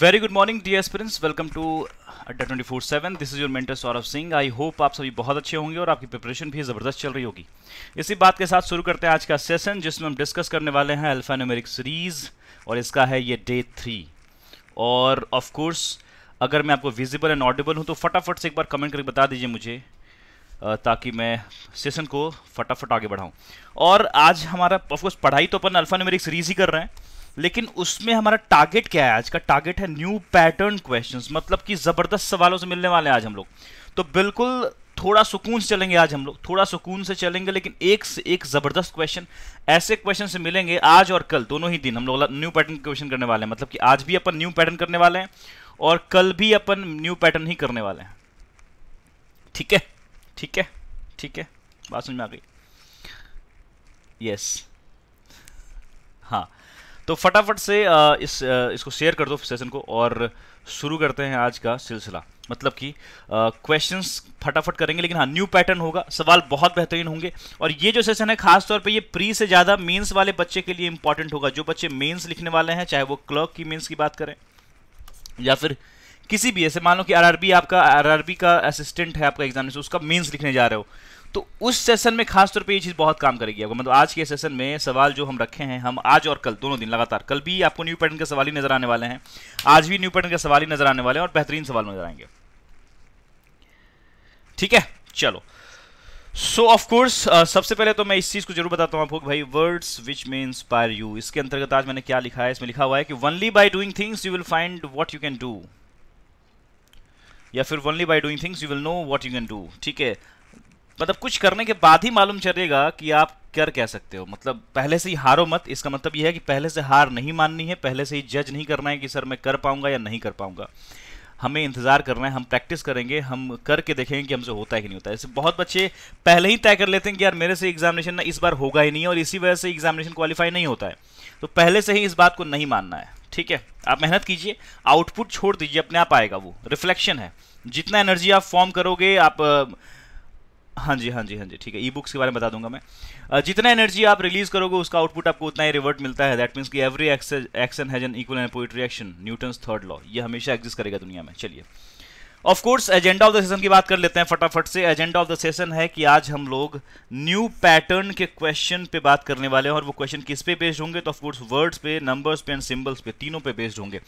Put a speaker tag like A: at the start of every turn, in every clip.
A: Very good morning the prince welcome to Adda twenty four seven this is your mentor Saurabh Singh I hope आप सभी बहुत अच्छे होंगे और आपकी प्रिपरेशन भी ज़बरदस्त चल रही होगी इसी बात के साथ शुरू करते हैं आज का सेशन जिसमें हम डिस्कस करने वाले हैं अल्फ़ानोमेरिक सीरीज़ और इसका है ये डे थ्री और ऑफकोर्स अगर मैं आपको विजिबल एंड ऑडिबल हूँ तो फटाफट से एक बार कमेंट करके बता दीजिए मुझे ताकि मैं सेशन को फटाफट आगे बढ़ाऊँ और आज हमारा ऑफकोर्स पढ़ाई तो अपन अल्फ़ानोमेरिक सीरीज़ ही कर रहे हैं लेकिन उसमें हमारा टारगेट क्या है आज का टारगेट है न्यू पैटर्न क्वेश्चन मतलब कि ज़बरदस्त सवालों से मिलने वाले हैं आज हम लोग तो बिल्कुल थोड़ा सुकून से चलेंगे आज हम लोग थोड़ा सुकून से चलेंगे लेकिन एक से एक ज़बरदस्त क्वेश्चन ऐसे क्वेश्चन से मिलेंगे आज और कल दोनों ही दिन हम लोग न्यू पैटर्न क्वेश्चन करने वाले हैं मतलब कि आज भी अपन न्यू पैटर्न करने वाले हैं और कल भी अपन न्यू पैटर्न ही करने वाले हैं ठीक है ठीक है ठीक है बात समझ में आ गई यस हाँ तो फटाफट से इस इसको शेयर कर दो सेशन को और शुरू करते हैं आज का सिलसिला मतलब कि क्वेश्चन फटाफट करेंगे लेकिन हाँ न्यू पैटर्न होगा सवाल बहुत बेहतरीन होंगे और ये जो सेशन है खासतौर पे ये प्री से ज़्यादा मेंस वाले बच्चे के लिए इंपॉर्टेंट होगा जो बच्चे मेंस लिखने वाले हैं चाहे वो क्लर्क की मेंस की बात करें या फिर किसी भी ऐसे मान लो कि आर आपका आर का असिस्टेंट है आपका एग्जामिनेशन उसका मेन्स लिखने जा रहे हो तो उस सेशन में खासतौर पे ये चीज़ बहुत काम करेगी आपको मतलब आज के सेशन में सवाल जो हम रखे हैं हम आज और कल दोनों दिन लगातार कल भी आपको न्यू पैटर्न के सवाल ही नजर आने वाले हैं आज भी न्यू पैटर्न के सवाल ही नजर आने वाले हैं और बेहतरीन सवाल नजर आएंगे ठीक है चलो सो ऑफ कोर्स सबसे पहले तो मैं इस चीज़ को जरूर बताता हूं आपको भाई words which may inspire you इसके अंतर्गत आज मैंने क्या लिखा है इसमें लिखा हुआ है कि only by doing things you will find what you can do या फिर only by doing things you will know what you can do ठीक है मतलब कुछ करने के बाद ही मालूम चलेगा कि आप कर कह सकते हो मतलब पहले से ही हारो मत इसका मतलब यह है कि पहले से हार नहीं माननी है पहले से ही जज नहीं करना है कि सर मैं कर पाऊंगा या नहीं कर पाऊंगा हमें इंतज़ार करना है हम प्रैक्टिस करेंगे हम करके देखेंगे कि हमसे होता है कि नहीं होता है ऐसे बहुत बच्चे पहले ही तय कर लेते हैं कि यार मेरे से एग्जामिनेशन ना इस बार होगा ही नहीं और इसी वजह से एग्जामिनेशन क्वालिफाई नहीं होता है तो पहले से ही इस बात को नहीं मानना है ठीक है आप मेहनत कीजिए आउटपुट छोड़ दीजिए अपने आप आएगा वो रिफ्लेक्शन है जितना एनर्जी आप फॉर्म करोगे आप हाँ जी हाँ जी हाँ जी ठीक है ई बुक्स के बारे में बता दूंगा मैं जितना एनर्जी आप रिलीज करोगे उसका आउटपुट आपको उतना ही रिवर्ट मिलता है दैट मीन्स कि every action has an equal and opposite reaction Newton's third law ये हमेशा एग्जिस्ट करेगा दुनिया में चलिए of course agenda of the session की बात कर लेते हैं फटाफट से एजेंडा ऑफ द सेशन है कि आज हम लोग न्यू पैटर्न के क्वेश्चन पे बात करने वाले हैं और वो क्वेश्चन किस पे बेस्ड होंगे तो ऑफ कोर्स वर्ड्स पे नंबर्स पे एंड सिंबल्स पे तीनों पे बेस्ड होंगे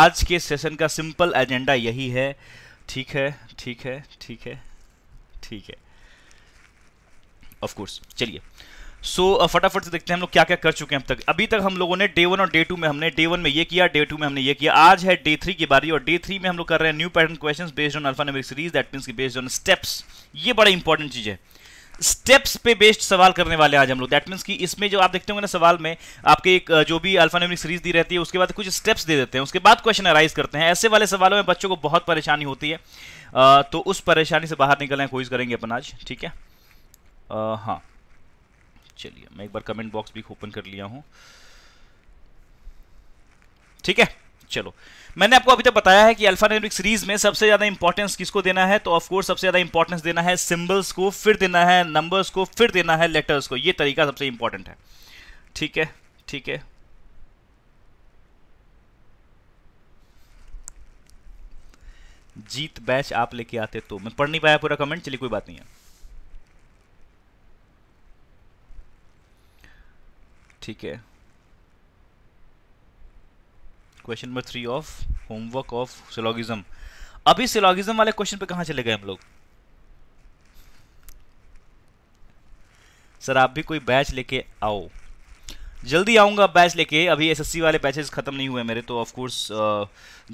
A: आज के सेशन का सिंपल एजेंडा यही है ठीक है ठीक है ठीक है ठीक है ऑफकोर्स चलिए सो so, uh, फटाफट से देखते हैं हम लोग क्या क्या कर चुके हैं अब तक अभी तक हम लोगों ने डे वन और डे टू में हमने डे वन में ये किया डे टू में हमने ये किया आज है डे थ्री की बारी और डे थ्री में हम लोग कर रहे हैं new pattern question based on alphanumeric series that means based on steps ये बड़ा इंपॉर्टेंट चीज़ है स्टेप्स पे बेस्ड सवाल करने वाले आज हम लोग दैट मीन्स कि इसमें जो आप देखते होंगे ना सवाल में आपके एक uh, जो भी अल्फानेमिक सीरीज दी रहती है उसके बाद कुछ स्टेप्स दे देते हैं उसके बाद क्वेश्चन अराइज करते हैं ऐसे वाले सवालों में बच्चों को बहुत परेशानी होती है uh, तो उस परेशानी से बाहर निकलने की कोशिश करेंगे अपन आज ठीक है हाँ चलिए मैं एक बार कमेंट बॉक्स भी ओपन कर लिया हूँ ठीक है चलो मैंने आपको अभी तक बताया है कि अल्फा न्यूमेरिक सीरीज में सबसे ज्यादा इंपॉर्टेंस किसको देना है तो ऑफ कोर्स सबसे ज्यादा इंपॉर्टेंस देना है सिंबल्स को फिर देना है नंबर्स को फिर देना है लेटर्स को ये तरीका सबसे इंपॉर्टेंट है ठीक है ठीक है जीत बैच आप लेके आते तो मैं पढ़ नहीं पाया पूरा कमेंट चलिए कोई बात नहीं है ठीक है question number three of homework of syllogism अभी सिलोगिज्म वाले क्वेश्चन पे कहाँ चले गए हम लोग सर आप भी कोई बैच लेके आओ जल्दी आऊंगा बैच लेके अभी एसएससी वाले बैचेस खत्म नहीं हुए मेरे तो ऑफकोर्स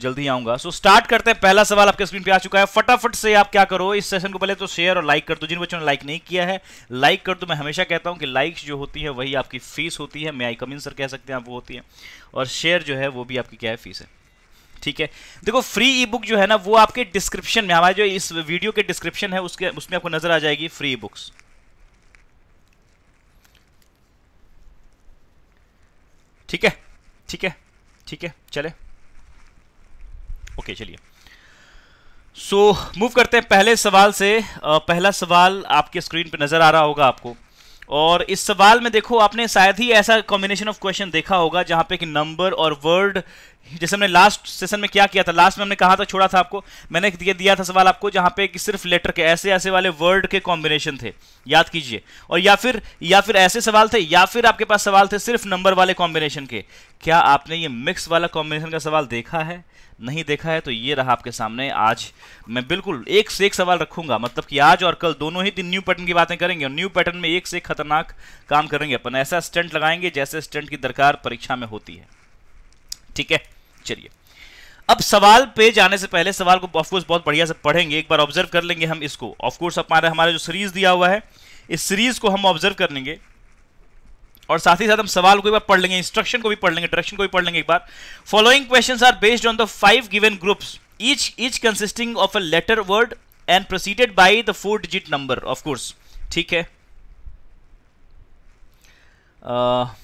A: जल्दी आऊंगा सो स्टार्ट करते हैं पहला सवाल आपके स्क्रीन पे आ चुका है फटाफट से आप क्या करो इस सेशन को पहले तो शेयर और लाइक कर दो जिन बच्चों ने लाइक नहीं किया है लाइक कर दो मैं हमेशा कहता हूँ कि लाइक जो होती है वही आपकी फीस होती है मैं आई कमिन सर कह सकते हैं आप वो होती है और शेयर जो है वो भी आपकी क्या है फीस है ठीक है देखो फ्री ई बुक जो है ना वो आपके डिस्क्रिप्शन में हमारे जो इस वीडियो के डिस्क्रिप्शन है उसके उसमें आपको नजर आ जाएगी फ्री बुक्स ठीक है ठीक है ठीक है चले ओके चलिए सो मूव करते हैं पहले सवाल से पहला सवाल आपके स्क्रीन पे नज़र आ रहा होगा आपको और इस सवाल में देखो आपने शायद ही ऐसा कॉम्बिनेशन ऑफ क्वेश्चन देखा होगा जहां पे कि नंबर और वर्ड जैसे हमने लास्ट सेशन में क्या किया था लास्ट में हमने कहा था छोड़ा था आपको मैंने ये दिया था सवाल आपको जहां पे कि सिर्फ लेटर के ऐसे ऐसे वाले वर्ड के कॉम्बिनेशन थे याद कीजिए और या फिर या फिर ऐसे सवाल थे या फिर आपके पास सवाल थे सिर्फ नंबर वाले कॉम्बिनेशन के क्या आपने ये मिक्स वाला कॉम्बिनेशन का सवाल देखा है नहीं देखा है तो ये रहा आपके सामने आज मैं बिल्कुल एक से एक सवाल रखूंगा मतलब कि आज और कल दोनों ही दिन न्यू पैटर्न की बातें करेंगे और न्यू पैटर्न में एक से एक खतरनाक काम करेंगे अपन ऐसा स्टंट लगाएंगे जैसे स्टंट की दरकार परीक्षा में होती है ठीक है चलिए अब सवाल पे जाने से पहले सवाल को ऑफकोर्स बहुत बढ़िया से पढ़ेंगे एक बार ऑब्जर्व कर लेंगे हम इसको ऑफकोर्स हमारे हमारे जो सीरीज दिया हुआ है इस सीरीज को हम ऑब्जर्व कर लेंगे और साथ ही साथ हम सवाल को एक बार पढ़ लेंगे इंस्ट्रक्शन को भी पढ़ लेंगे डायरेक्शन को भी पढ़ लेंगे एक बार following question are based on the five given groups each each consisting of a letter word and proceeded by the four digit number of course ठीक है uh,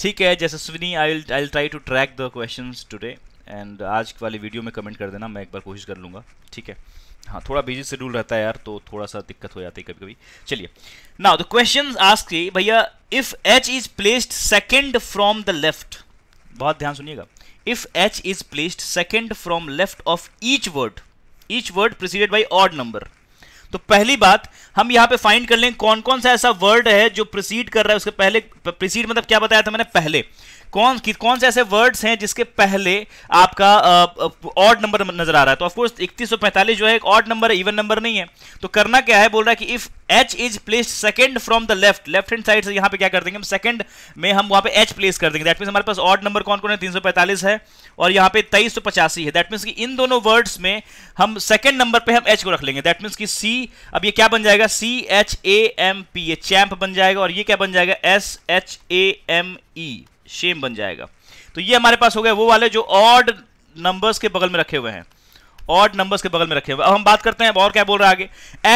A: ठीक है जैसे सुनी I I try to track the question today and आज वाली video में comment कर देना मैं एक बार कोशिश कर लूँगा ठीक है हाँ थोड़ा बिजी शेड्यूल रहता है यार तो थोड़ा सा दिक्कत हो जाती है कभी कभी चलिए ना द क्वेश्चन आस्क भैया if H is placed second from the left बहुत ध्यान सुनिएगा if H is placed second from left of each word each word preceded by odd number तो पहली बात हम यहां पे फाइंड कर लें कौन कौन सा ऐसा वर्ड है जो प्रोसीड कर रहा है उसके पहले प्रोसीड मतलब क्या बताया था मैंने पहले कौन कौन से ऐसे वर्ड्स हैं जिसके पहले आपका ऑड नंबर नजर आ रहा है तो ऑफकोर्स इकतीस जो है एक ऑड नंबर है इवन नंबर नहीं है तो करना क्या है बोल रहा है कि if H is place second from the left left hand side से यहाँ पे क्या कर देंगे हम सेकंड में हम वहाँ पे एच प्लेस कर देंगे दैट मीन हमारे पास ऑड नंबर कौन कौन है तीन है और यहाँ पे तेईस है दैट मीन्स कि इन दोनों वर्ड्स में हम सेकंड नंबर पे हम एच को रख लेंगे दैट मीन्स कि सी अब ये क्या बन जाएगा C H A M P A champ बन जाएगा और ये क्या बन जाएगा S H A M E shame बन जाएगा तो ये हमारे पास हो गए वो वाले जो ऑड नंबर्स के बगल में रखे हुए हैं ऑड नंबर्स के बगल में रखे हुए अब हम बात करते हैं और क्या बोल रहा है आगे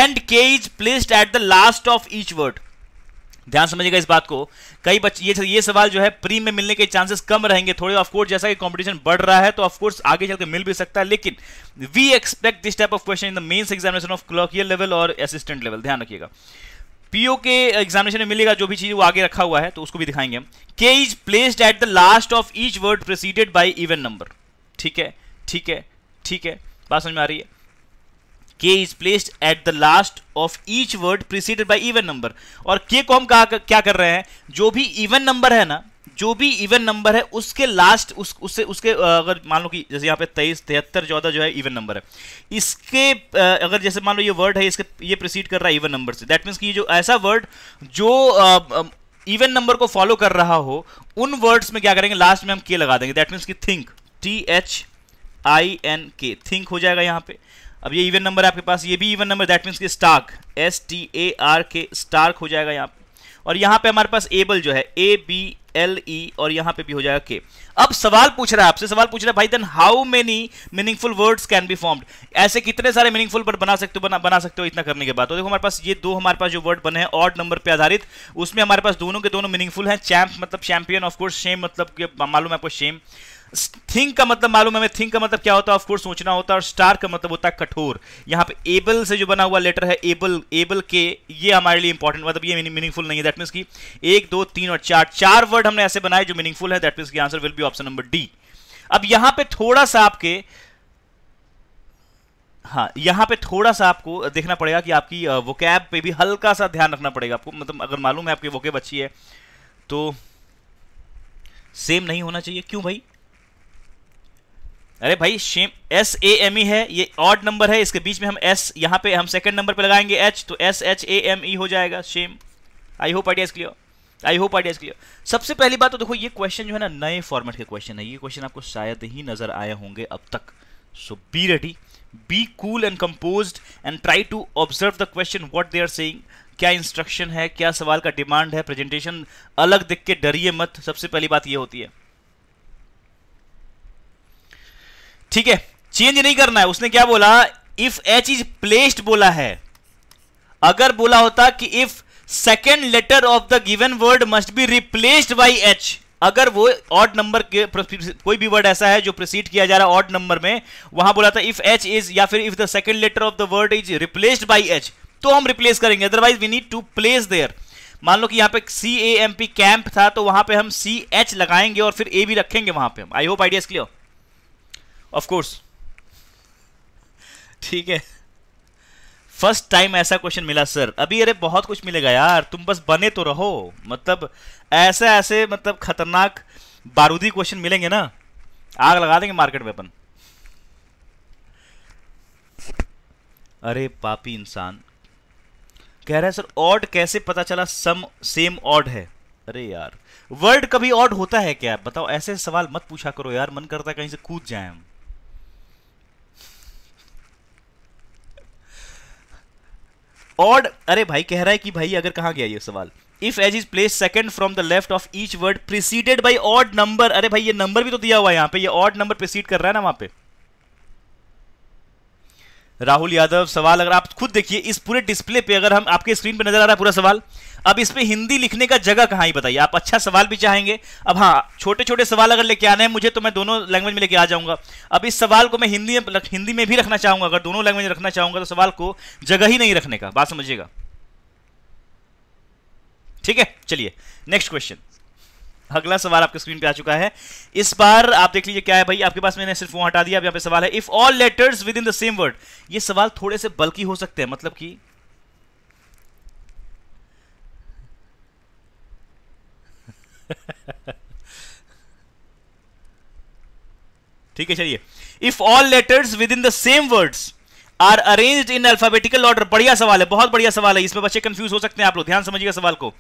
A: and K is placed at the last of each word ध्यान समझिएगा इस बात को कई बच्चे ये ये सवाल जो है प्री में मिलने के चांसेस कम रहेंगे थोड़े ऑफ कोर्स जैसा कि कंपटीशन बढ़ रहा है तो ऑफ कोर्स आगे चलकर मिल भी सकता है लेकिन we expect this type of question in the mains examination of clerical level और असिस्टेंट लेवल ध्यान रखिएगा पीओ के एग्जामिनेशन में मिलेगा जो भी चीज वो आगे रखा हुआ है तो उसको भी दिखाएंगे हम K is placed at the last of each word preceded by even number ठीक है ठीक है ठीक है बात समझ में आ रही है K is placed at the last of each word preceded by even number और के को हम क्या कर रहे हैं जो भी इवन नंबर है ना जो भी इवन नंबर है उसके लास्ट उस उससे उसके अगर मान लो कि जैसे यहाँ पे तेईस तिहत्तर चौदह जो है इवन नंबर है इसके अगर जैसे मान लो ये वर्ड है इसके ये प्रोसीड कर रहा है इवन नंबर से दैट मीन्स कि ये जो ऐसा वर्ड जो इवन नंबर को फॉलो कर रहा हो उन वर्ड्स में क्या करेंगे लास्ट में हम के लगा देंगे दैट मीन्स कि think T H I N K think हो जाएगा यहाँ पे अब ये इवन नंबर है आपके पास ये भी इवन नंबर दैट मीन्स कि stark S T A R K stark हो जाएगा यहाँ पे और यहाँ पे हमारे पास एबल जो है A B L E e और यहां पे भी हो जाएगा के अब सवाल पूछ रहा है आपसे सवाल पूछ रहा है भाई then how many meaningful words can be formed ऐसे कितने सारे मीनिंगफुल वर्ड बना सकते हो बना, बना सकते हो इतना करने के बाद तो देखो हमारे पास ये दो हमारे पास जो वर्ड बने हैं ऑड नंबर पे आधारित उसमें हमारे पास दोनों के दोनों मीनिंगफुल हैं चैम्प मतलब चैंपियन ऑफकोर्स शेम मतलब मालूम है आपको शेम थिंक का मतलब मालूम है हमें थिंक का मतलब क्या होता है ऑफकोर्स सोचना होता है और स्टार का मतलब होता है कठोर यहाँ पे एबल से जो बना हुआ लेटर है एबल एबल के ये हमारे लिए इंपॉर्टेंट मतलब ये मीनिंगफुल नहीं है दैट मीन्स की एक दो तीन और चार चार वर्ड हमने ऐसे बनाए जो मीनिंगफुल है दैट मीन्स की answer will be option number D अब यहां पर थोड़ा सा आपके हाँ यहाँ पे थोड़ा सा आपको देखना पड़ेगा कि आपकी वोकैब पे भी हल्का सा ध्यान रखना पड़ेगा आपको मतलब अगर मालूम है आपकी वोकैब अच्छी है तो सेम नहीं होना चाहिए क्यों भाई अरे भाई shame S A M E है ये ऑड नंबर है इसके बीच में हम एस यहाँ पे हम सेकंड नंबर पे लगाएंगे एच तो S H A M E हो जाएगा shame I hope ideas clear I hope ideas clear सबसे पहली बात तो देखो ये क्वेश्चन जो है ना नए फॉर्मेट के क्वेश्चन है ये क्वेश्चन आपको शायद ही नजर आए होंगे अब तक so be ready be cool and compose and try to observe the question what they are saying क्या इंस्ट्रक्शन है क्या सवाल का डिमांड है प्रेजेंटेशन अलग दिख के डरिए मत सबसे पहली बात ये होती है ठीक है चेंज नहीं करना है उसने क्या बोला इफ एच इज प्लेस्ड बोला है अगर बोला होता कि if second letter of the given word must be replaced by H अगर वो ऑड नंबर के कोई भी वर्ड ऐसा है जो प्रोसीड किया जा रहा है ऑड नंबर में वहां बोला था इफ एच इज या फिर if the second letter of the word is replaced by H तो हम रिप्लेस करेंगे otherwise we need to place there मान लो कि यहां पे C A M P camp था तो वहां पे हम सी एच लगाएंगे और फिर ए भी रखेंगे वहां पे I hope ideas clear of course ठीक है फर्स्ट टाइम ऐसा क्वेश्चन मिला सर अभी अरे बहुत कुछ मिलेगा यार तुम बस बने तो रहो मतलब ऐसे ऐसे मतलब खतरनाक बारूदी क्वेश्चन मिलेंगे ना आग लगा देंगे मार्केट में अपन अरे पापी इंसान कह रहा है सर ऑड कैसे पता चला सम सेम ऑड है अरे यार वर्ड कभी ऑड होता है क्या बताओ ऐसे सवाल मत पूछा करो यार मन करता है कहीं से कूद जाए हम ऑड अरे भाई कह रहा है कि भाई अगर कहा गया ये सवाल if H is place second from the left of each word preceded by odd number अरे भाई ये नंबर भी तो दिया हुआ है यहाँ पे ये ऑड नंबर प्रिसीड कर रहा है ना वहाँ पे राहुल यादव सवाल अगर आप खुद देखिए इस पूरे डिस्प्ले पे अगर हम आपके स्क्रीन पे नजर आ रहा है पूरा सवाल अब इस पे हिंदी लिखने का जगह कहाँ ही बताइए आप अच्छा सवाल भी चाहेंगे अब हाँ छोटे छोटे सवाल अगर लेके आने हैं मुझे तो मैं दोनों लैंग्वेज में लेके आ जाऊंगा अब इस सवाल को मैं हिंदी में हिंदी में भी रखना चाहूंगा अगर दोनों लैंग्वेज में रखना चाहूंगा तो सवाल को जगह ही नहीं रखने का बात समझिएगा ठीक है चलिए नेक्स्ट क्वेश्चन अगला सवाल आपके स्क्रीन पे आ चुका है इस बार आप देख लीजिए क्या है भाई आपके पास मैंने सिर्फ वो हटा दिया अब यहाँ पे सवाल है if all letters within the same word ये सवाल थोड़े से बल्कि हो सकते हैं मतलब कि ठीक है चलिए if all letters within the same words are arranged in alphabetical order बढ़िया सवाल है बहुत बढ़िया सवाल है इसमें बच्चे कंफ्यूज हो सकते हैं आप लोग ध्यान समझिएगा सवाल को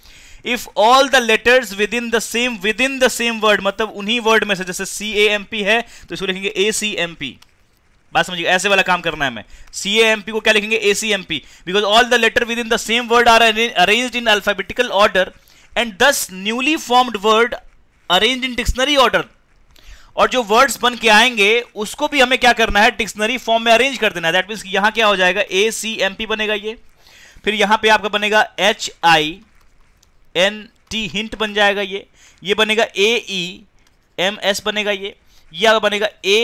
A: if all the letters within the same within the same word मतलब उन्हीं वर्ड में से जैसे सी ए एम पी है तो इसको लिखेंगे ए सी एम पी बात समझिए ऐसे वाला काम करना है हमें सी ए एम पी को क्या लिखेंगे A C M P because all the letter within the same word are arrange in alphabetical order and thus newly formed word arrange in dictionary order और जो वर्ड्स बन के आएंगे उसको भी हमें क्या करना है डिक्शनरी फॉर्म में अरेंज कर देना है दैट मीन्स यहां क्या हो जाएगा ए सी एम पी बनेगा ये फिर यहां पे आपका बनेगा H I N T hint बन जाएगा ये ये बनेगा ए ई एम एस बनेगा ये या बनेगा ए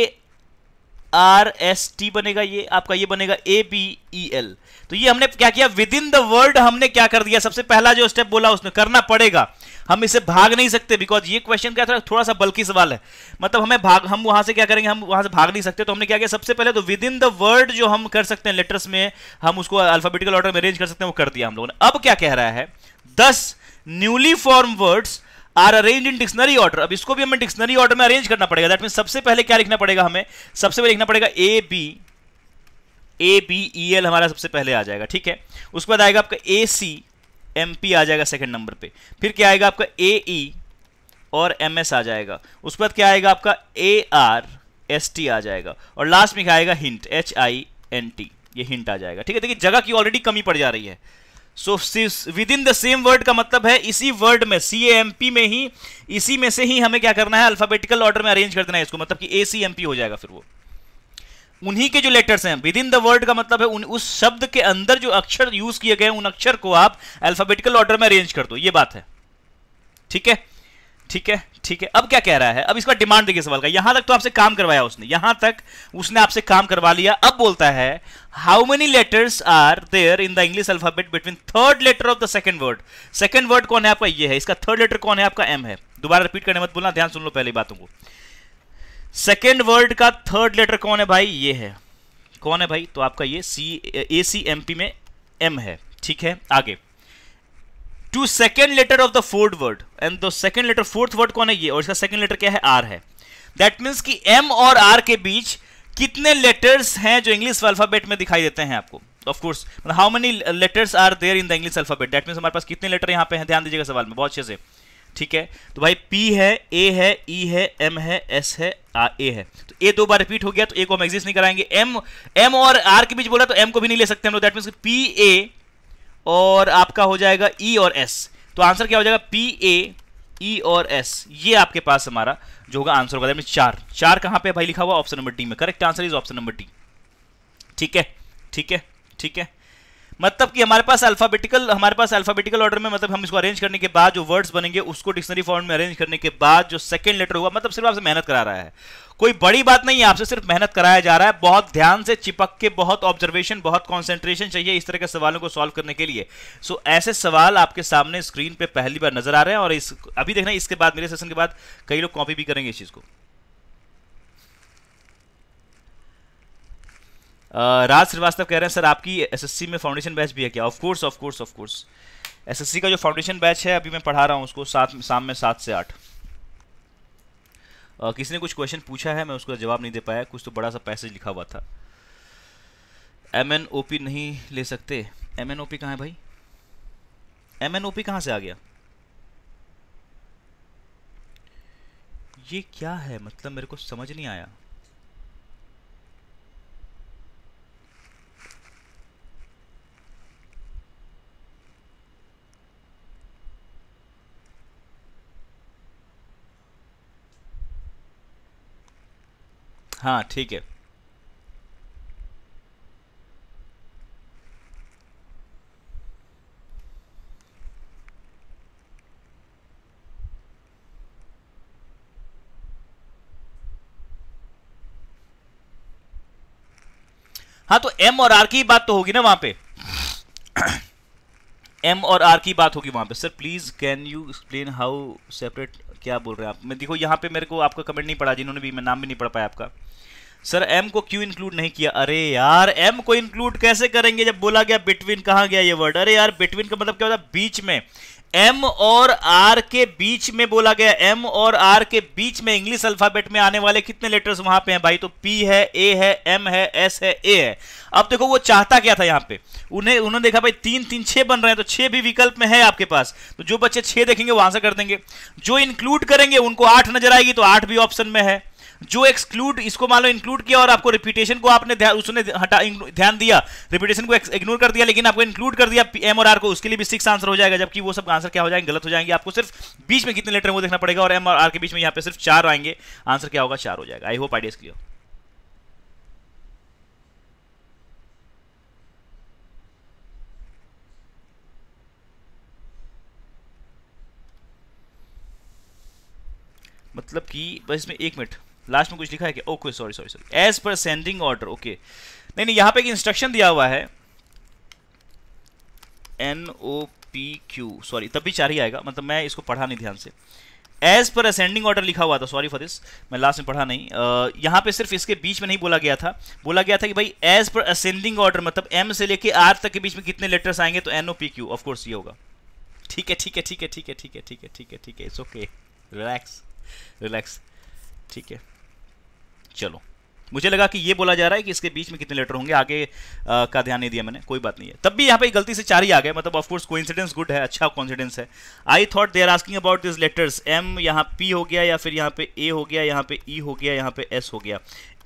A: आर एस टी बनेगा ये आपका ये बनेगा ए बी ई एल तो ये हमने क्या किया विद इन द वर्ल्ड हमने क्या कर दिया सबसे पहला जो स्टेप बोला उसने करना पड़ेगा हम इसे भाग नहीं सकते बिकॉज ये क्वेश्चन क्या था थोड़ा सा बल्कि सवाल है मतलब हमें भाग हम वहां से क्या करेंगे हम वहां से भाग नहीं सकते तो हमने क्या किया सबसे पहले तो विद इन द वर्ल्ड जो हम कर सकते हैं लेटर्स में हम उसको अल्फाबेटिकल ऑर्डर में अरेंज कर सकते हैं वो कर दिया हम लोगों ने अब क्या कह रहा है thus newly form words are arrange in dictionary order अब इसको भी हमें डिक्शनरी ऑर्डर में अरेंज करना पड़ेगा दैट मीन सबसे पहले क्या लिखना पड़ेगा हमें सबसे पहले लिखना पड़ेगा A B A B E L हमारा सबसे पहले आ जाएगा ठीक है उसके बाद आएगा आपका ए सी एम पी आ जाएगा सेकेंड नंबर पे फिर क्या आएगा आपका ए ई e और एम एस आ जाएगा उसके बाद क्या आएगा आपका ए आर एस टी आ जाएगा और लास्ट में क्या आएगा hint H I N T ये हिंट आ जाएगा ठीक है देखिए जगह की ऑलरेडी कमी पड़ जा रही है so within the same word का मतलब है इसी वर्ड में सी एम पी में ही इसी में से ही हमें क्या करना है अल्फाबेटिकल ऑर्डर में अरेंज कर देना है इसको मतलब कि ए सी एम पी हो जाएगा फिर वो उन्हीं के जो लेटर्स हैं विद इन द वर्ड का मतलब है उन उस शब्द के अंदर जो अक्षर यूज किए गए उन अक्षर को आप अल्फाबेटिकल ऑर्डर में अरेंज कर दो ये बात है ठीक है ठीक है ठीक है अब क्या कह रहा है अब इसका डिमांड देखिए सवाल का यहां तक तो आपसे काम करवाया उसने यहां तक उसने आपसे काम करवा लिया अब बोलता है how many letters are there in the English alphabet between third letter of the second word second word कौन है आपका ये है इसका थर्ड लेटर कौन है आपका एम है दोबारा रिपीट करने मत बोलना ध्यान सुन लो पहली बातों को सेकेंड वर्ड का थर्ड लेटर कौन है भाई ये है कौन है भाई तो आपका ये C A C M P में एम है ठीक है आगे to second letter of the fourth word and the second letter fourth word कौन है ये और इसका सेकेंड लेटर क्या है आर है दैट मीन्स कि एम और आर के बीच कितने लेटर्स हैं जो इंग्लिश अल्फाबेट में दिखाई देते हैं आपको of course how many letters are there in the English alphabet that means हमारे पास कितने लेटर यहाँ पे हैं ध्यान दीजिएगा सवाल में बहुत अच्छे से ठीक है तो भाई P है A है E है M है S है आ, A है तो A दो बार रिपीट हो गया तो A को हम एग्जिस्ट नहीं कराएंगे M M और R के बीच बोला तो M को भी नहीं ले सकते हम लोग दैट मीन्स P A और आपका हो जाएगा ई e और एस तो आंसर क्या हो जाएगा पी ए ई और एस ये आपके पास हमारा जो होगा आंसर होगा चार चार कहां पे भाई लिखा हुआ ऑप्शन नंबर डी में correct answer is option number D ठीक है ठीक है ठीक है मतलब कि हमारे पास अल्फाबेटिकल हमारे पास अल्फाबेटिकल ऑर्डर में मतलब हम इसको अरेंज करने के बाद जो वर्ड्स बनेंगे उसको डिक्शनरी फॉर्म में अरेंज करने के बाद जो सेकंड लेटर होगा मतलब सिर्फ आपसे मेहनत करा रहा है कोई बड़ी बात नहीं है आपसे सिर्फ मेहनत कराया जा रहा है बहुत ध्यान से चिपक के बहुत ऑब्जर्वेशन बहुत कॉन्सेंट्रेशन चाहिए इस तरह के सवालों को सॉल्व करने के लिए सो ऐसे सवाल आपके सामने स्क्रीन पे पहली बार नजर आ रहे हैं और इस अभी देखना इसके बाद मेरे सेशन के बाद कई लोग कॉपी भी करेंगे इस चीज़ को राज श्रीवास्तव कह रहे हैं सर आपकी एसएससी में फाउंडेशन बैच भी है क्या ऑफकोर्स ऑफकोर्स ऑफकोर्स एसएससी का जो फाउंडेशन बैच है अभी मैं पढ़ा रहा हूँ उसको सात शाम में सात से आठ किसी ने कुछ क्वेश्चन पूछा है मैं उसका जवाब नहीं दे पाया कुछ तो बड़ा सा पैसेज लिखा हुआ था एम एन ओ पी नहीं ले सकते एम एन ओ पी कहाँ है भाई एम एन ओ पी कहाँ से आ गया ये क्या है मतलब मेरे को समझ नहीं आया हाँ ठीक है हाँ तो एम और आर की बात तो होगी ना वहां पे एम और आर की बात होगी वहाँ पे sir please can you explain how separate क्या बोल रहे हैं आप मैं देखो यहाँ पे मेरे को आपका कमेंट नहीं पड़ा जिन्होंने भी मैं नाम भी नहीं पढ़ पाया आपका सर एम को क्यों इंक्लूड नहीं किया अरे यार एम को इंक्लूड कैसे करेंगे जब बोला गया बिटवीन कहाँ गया ये वर्ड अरे यार बिटवीन का मतलब क्या होता है बीच में एम और आर के बीच में बोला गया एम और आर के बीच में इंग्लिश अल्फाबेट में आने वाले कितने लेटर्स वहां पे हैं भाई तो पी है ए है एम है एस है ए है अब देखो वो चाहता क्या था यहाँ पे उन्हें उन्होंने देखा भाई तीन तीन छे बन रहे हैं तो छे भी विकल्प में है आपके पास तो जो बच्चे छे देखेंगे वहां से कर देंगे जो इंक्लूड करेंगे उनको आठ नजर आएगी तो आठ भी ऑप्शन में है जो एक्सक्लूड इसको मान लो इंक्लूड किया और आपको रिपीटेशन को आपने ध्या, उसने हटा ध्यान दिया रिपीटेशन को इग्नोर कर दिया लेकिन आपको इंक्लूड कर दिया एम और आर को उसके लिए भी सिक्स आंसर हो जाएगा जबकि वो सब आंसर क्या हो जाएंगे गलत हो जाएंगे आपको सिर्फ बीच में कितने लेटर वो देखना पड़ेगा और एम और आर के बीच में यहाँ पे सिर्फ चार आएंगे आंसर क्या होगा चार हो जाएगा आई होप आइडियाज क्लियर मतलब कि बस इसमें एक मिनट लास्ट में कुछ लिखा है कि okay sorry sorry sorry as per ascending order okay नहीं नहीं यहां पे एक इंस्ट्रक्शन दिया हुआ है N O P Q sorry तब भी चार ही आएगा मतलब मैं इसको पढ़ा नहीं ध्यान से एज पर असेंडिंग ऑर्डर लिखा हुआ था सॉरी फॉर दिस मैं लास्ट में पढ़ा नहीं uh, यहां पे सिर्फ इसके बीच में नहीं बोला गया था बोला गया था कि भाई एज पर असेंडिंग ऑर्डर मतलब एम से लेके आर तक के बीच में कितने लेटर्स आएंगे तो N O P Q of course ये होगा ठीक है ठीक है ठीक है ठीक है ठीक है ठीक है ठीक है ठीक है इट्स ओके रिलैक्स रिलैक्स ठीक है चलो मुझे लगा कि ये बोला जा रहा है कि इसके बीच में कितने लेटर होंगे आगे आ, का ध्यान नहीं दिया मैंने कोई बात नहीं है तब भी यहाँ पे गलती से चार ही आ गए मतलब ऑफकोर्स कोइंसिडेंस गुड है अच्छा कॉन्फिडेंस है I thought they are asking about this letters M यहाँ पी हो गया या फिर यहाँ पे ए हो गया यहाँ पे ई e हो गया यहाँ पे एस हो गया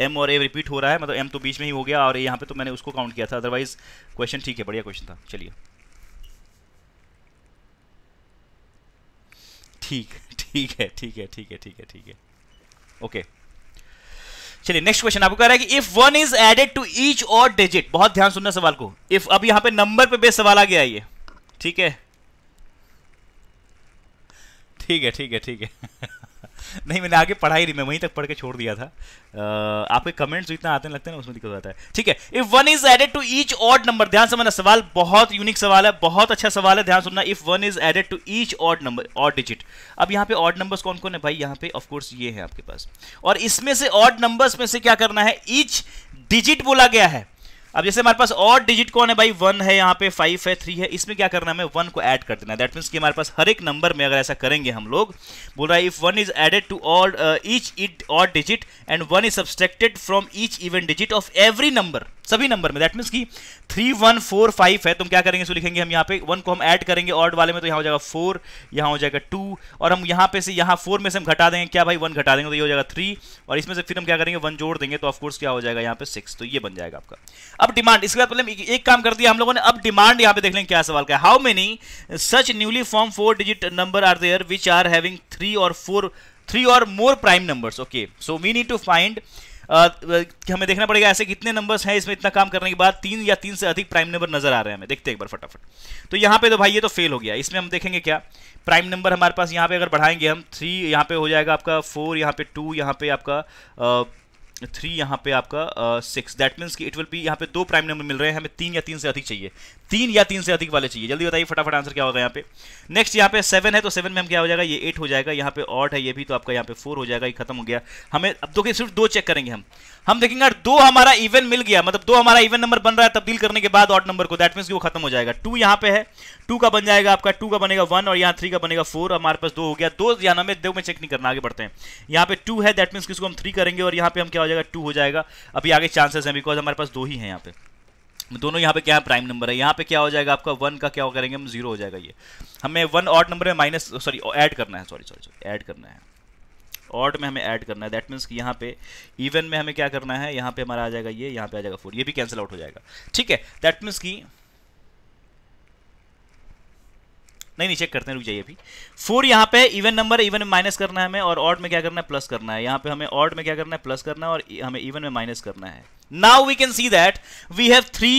A: एम और ए रिपीट हो रहा है मतलब एम तो बीच में ही हो गया और यहाँ पे तो मैंने उसको काउंट किया था अदरवाइज क्वेश्चन ठीक है बढ़िया क्वेश्चन था चलिए ठीक ठीक है ठीक है ठीक है ठीक है ठीक है ओके okay. चलिए नेक्स्ट क्वेश्चन आपको कह रहा है कि if one is added to each odd digit बहुत ध्यान सुनना सवाल को इफ अब यहां पे नंबर पे बेस सवाल आ गया ये ठीक है ठीक है ठीक है ठीक है नहीं मैंने आगे पढ़ाई नहीं मैं वहीं तक पढ़ के छोड़ दिया था uh, आपके कमेंट्स इतना आते हैं लगते हैं ना उसमें दिक्कत आता है ठीक है if one is added to each odd number ध्यान समझना सवाल बहुत यूनिक सवाल है बहुत अच्छा सवाल है ध्यान सुनना if one is added to each odd number odd digit अब यहाँ पे ऑड नंबर्स कौन कौन है भाई यहाँ पे ऑफकोर्स ये है आपके पास और इसमें से ऑड नंबर्स में से क्या करना है ईच डिजिट बोला गया है अब जैसे हमारे पास और डिजिट कौन है भाई वन है यहाँ पे फाइव है थ्री है इसमें क्या करना है हमें वन को ऐड कर देना दैट मीन्स कि हमारे पास हर एक नंबर में अगर ऐसा करेंगे हम लोग बोल रहा है if one is added to all each it odd digit and one is subtracted from each even digit of every number सभी नंबर में दैट मीन की थ्री वन फोर फाइव है तुम तो क्या करेंगे सो लिखेंगे हम यहाँ पे वन को हम ऐड करेंगे ऑर्ड वाले में तो यहाँ हो जाएगा फोर यहाँ हो जाएगा टू और हम यहाँ पे से यहाँ फोर में से हम घटा देंगे क्या भाई वन घटा देंगे तो ये हो जाएगा थ्री और इसमें से फिर हम क्या करेंगे वन जोड़ देंगे तो ऑफकोर्स क्या हो जाएगा यहाँ पे सिक्स तो ये बन जाएगा आपका अब डिमांड इसके बाद मतलब एक काम कर दिया हम लोगों ने अब डिमांड यहाँ पे देख लेंगे क्या सवाल का how many such newly form four digit number are there which are having three और फोर थ्री और more prime numbers okay so we need to find हमें देखना पड़ेगा ऐसे कितने नंबर्स हैं इसमें इतना काम करने के बाद तीन या तीन से अधिक प्राइम नंबर नजर आ रहे हैं हमें देखते हैं एक बार फटाफट तो यहाँ पे तो भाई ये तो फेल हो गया इसमें हम देखेंगे क्या प्राइम नंबर हमारे पास यहाँ पे अगर बढ़ाएंगे हम थ्री यहाँ पे हो जाएगा आपका फोर यहाँ पे टू यहाँ पे आपका थ्री यहाँ पे आपका सिक्स दैट मीन्स कि इट विल बी यहाँ पे दो प्राइम नंबर मिल रहे हैं हमें तीन या तीन से अधिक चाहिए तीन या तीन से अधिक वाले चाहिए जल्दी बताइए फटाफट आंसर क्या होगा यहाँ पे नेक्स्ट यहाँ पे सेवन है तो सेवन में हम क्या हो जाएगा ये एट हो जाएगा यहाँ पे ऑट है ये भी तो आपका यहाँ पे फोर हो जाएगा ये खत्म हो गया हमें अब देखिए सिर्फ दो चेक करेंगे हम हम देखेंगे दो हमारा इवन मिल गया मतलब दो हमारा इवन नंबर बन रहा है तब्दील करने के बाद ऑट नंबर को दैट मीन्स वो खत्म हो जाएगा टू यहाँ पे है टू का बन जाएगा आपका टू का बनेगा वन और यहाँ थ्री का बनेगा फोर हमारे पास दो हो गया दो यहाँ हमें दो में चेक नहीं करना आगे बढ़ते हैं यहाँ पे टू है दैट मीन्स किसको हम थ्री करेंगे और यहाँ पे हम क्या हो जाएगा टू हो जाएगा अभी आगे चांसेस हैं बिकॉज हमारे पास दो ही हैं यहाँ पे दोनों यहाँ पे क्या है प्राइम नंबर है यहाँ पे क्या हो जाएगा आपका वन का क्या करेंगे हम जीरो हो जाएगा ये हमें वन ऑड नंबर में माइनस सॉरी ऐड करना है सॉरी सॉरी सॉरी ऐड करना है ऑड में हमें ऐड करना है दैट मीन्स कि यहाँ पे इवन में हमें क्या करना है यहाँ पे हमारा आ जाएगा ये यहाँ पे आ जाएगा फोर ये भी कैंसिल आउट हो जाएगा ठीक है दैट मीन्स कि नहीं नहीं चेक करते हैं रुक जाइए अभी फोर यहाँ पे इवन नंबर इवन में माइनस करना है हमें और ऑड में क्या करना है प्लस करना है यहाँ पे हमें ऑड में क्या करना है प्लस करना है और हमें इवन में माइनस करना है now we can see that we have three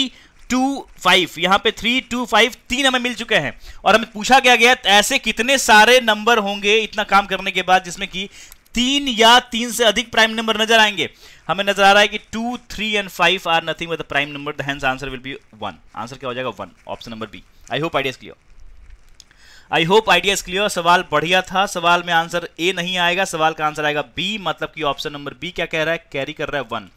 A: two five यहाँ पे थ्री टू फाइव तीन हमें मिल चुके हैं और हमें पूछा क्या गया ऐसे कितने सारे नंबर होंगे इतना काम करने के बाद जिसमें कि तीन या तीन से अधिक प्राइम नंबर नजर आएंगे हमें नजर आ रहा है कि two three and five are nothing with prime number the hence answer will be one answer क्या हो जाएगा one option number B I hope ideas clear I hope idea is clear सवाल बढ़िया था सवाल में आंसर ए नहीं आएगा सवाल का आंसर आएगा बी मतलब कि ऑप्शन नंबर बी क्या कह रहा है कैरी कर रहा है वन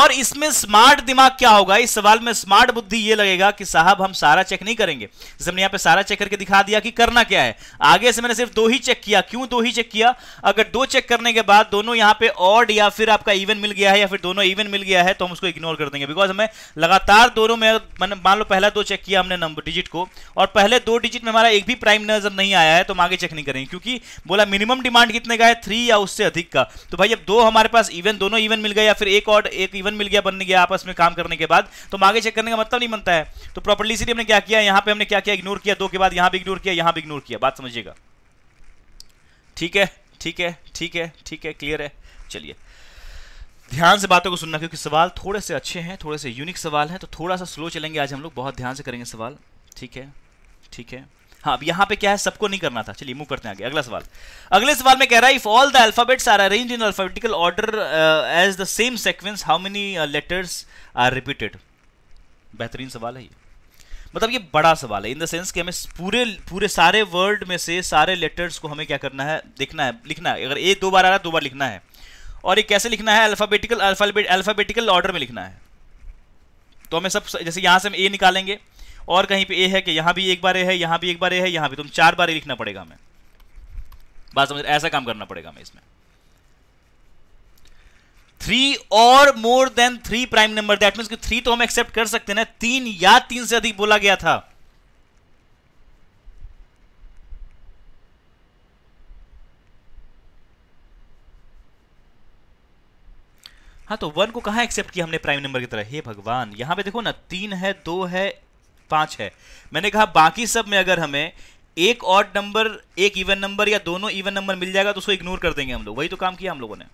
A: और इसमें स्मार्ट दिमाग क्या होगा इस सवाल में स्मार्ट बुद्धि ये लगेगा कि साहब हम सारा चेक नहीं करेंगे जैसे यहां पे सारा चेक करके दिखा दिया कि करना क्या है आगे से मैंने सिर्फ दो ही चेक किया क्यों दो ही चेक किया अगर दो चेक करने के बाद दोनों यहां पे ऑड या फिर आपका इवन मिल गया है या फिर दोनों इवन मिल गया है तो हम उसको इग्नोर कर देंगे बिकॉज हमें लगातार दोनों में मान लो पहला दो चेक किया हमने नंबर डिजिट को और पहले दो डिजिट में हमारा एक भी प्राइम नजर नहीं आया है तो हम आगे चेक नहीं करेंगे क्योंकि बोला मिनिमम डिमांड कितने का है थ्री या उससे अधिक का तो भाई अब दो हमारे पास इवन दोनों इवन मिल गया या फिर एक ऑड एक इवन मिल गया बन गया आपस में काम करने के बाद तो आगे चेक करने का मतलब नहीं बनता है तो प्रॉपर्ली सीधी हमने क्या किया यहां पे हमने क्या किया इग्नोर किया दो के बाद यहां भी इग्नोर किया यहां भी इग्नोर किया बात समझिएगा ठीक है ठीक है ठीक है ठीक है क्लियर है चलिए ध्यान से बातों को सुनना क्योंकि सवाल थोड़े से अच्छे हैं थोड़े से यूनिक सवाल हैं तो थोड़ा सा स्लो चलेंगे आज हम लोग बहुत ध्यान से करेंगे सवाल ठीक है ठीक है हाँ अब यहाँ पे क्या है सबको नहीं करना था चलिए मूव करते हैं आगे अगला सवाल अगले सवाल में कह रहा है if all the alphabets are arrange in alphabetical order as the same sequence how many letters are repeated बेहतरीन सवाल है ये मतलब ये बड़ा सवाल है इन द सेंस कि हमें पूरे पूरे सारे वर्ड में से सारे लेटर्स को हमें क्या करना है देखना है लिखना है अगर ए दो बार आ रहा है दो बार लिखना है और ये कैसे लिखना है अल्फाबेटिकल अल्फाबेट अल्फाबेटिकल ऑर्डर में लिखना है तो हमें सब जैसे यहां से हम ए निकालेंगे और कहीं पे ए है कि यहां भी एक बार ए है यहां भी एक बार ए है यहां भी तुम चार बार ए लिखना पड़ेगा हमें बात समझ ऐसा काम करना पड़ेगा हमें इसमें थ्री और more than three prime number that mean three तो हम एक्सेप्ट कर सकते ना तीन या तीन से अधिक बोला गया था हाँ तो वन को कहा एक्सेप्ट किया हमने प्राइम नंबर की तरह हे भगवान यहां पे देखो ना तीन है दो है पांच है मैंने कहा बाकी सब में अगर हमें एक ऑड नंबर एक इवन नंबर या दोनों इवन नंबर मिल जाएगा तो उसको इग्नोर कर देंगे हम लोग वही तो काम किया हम लोगों ने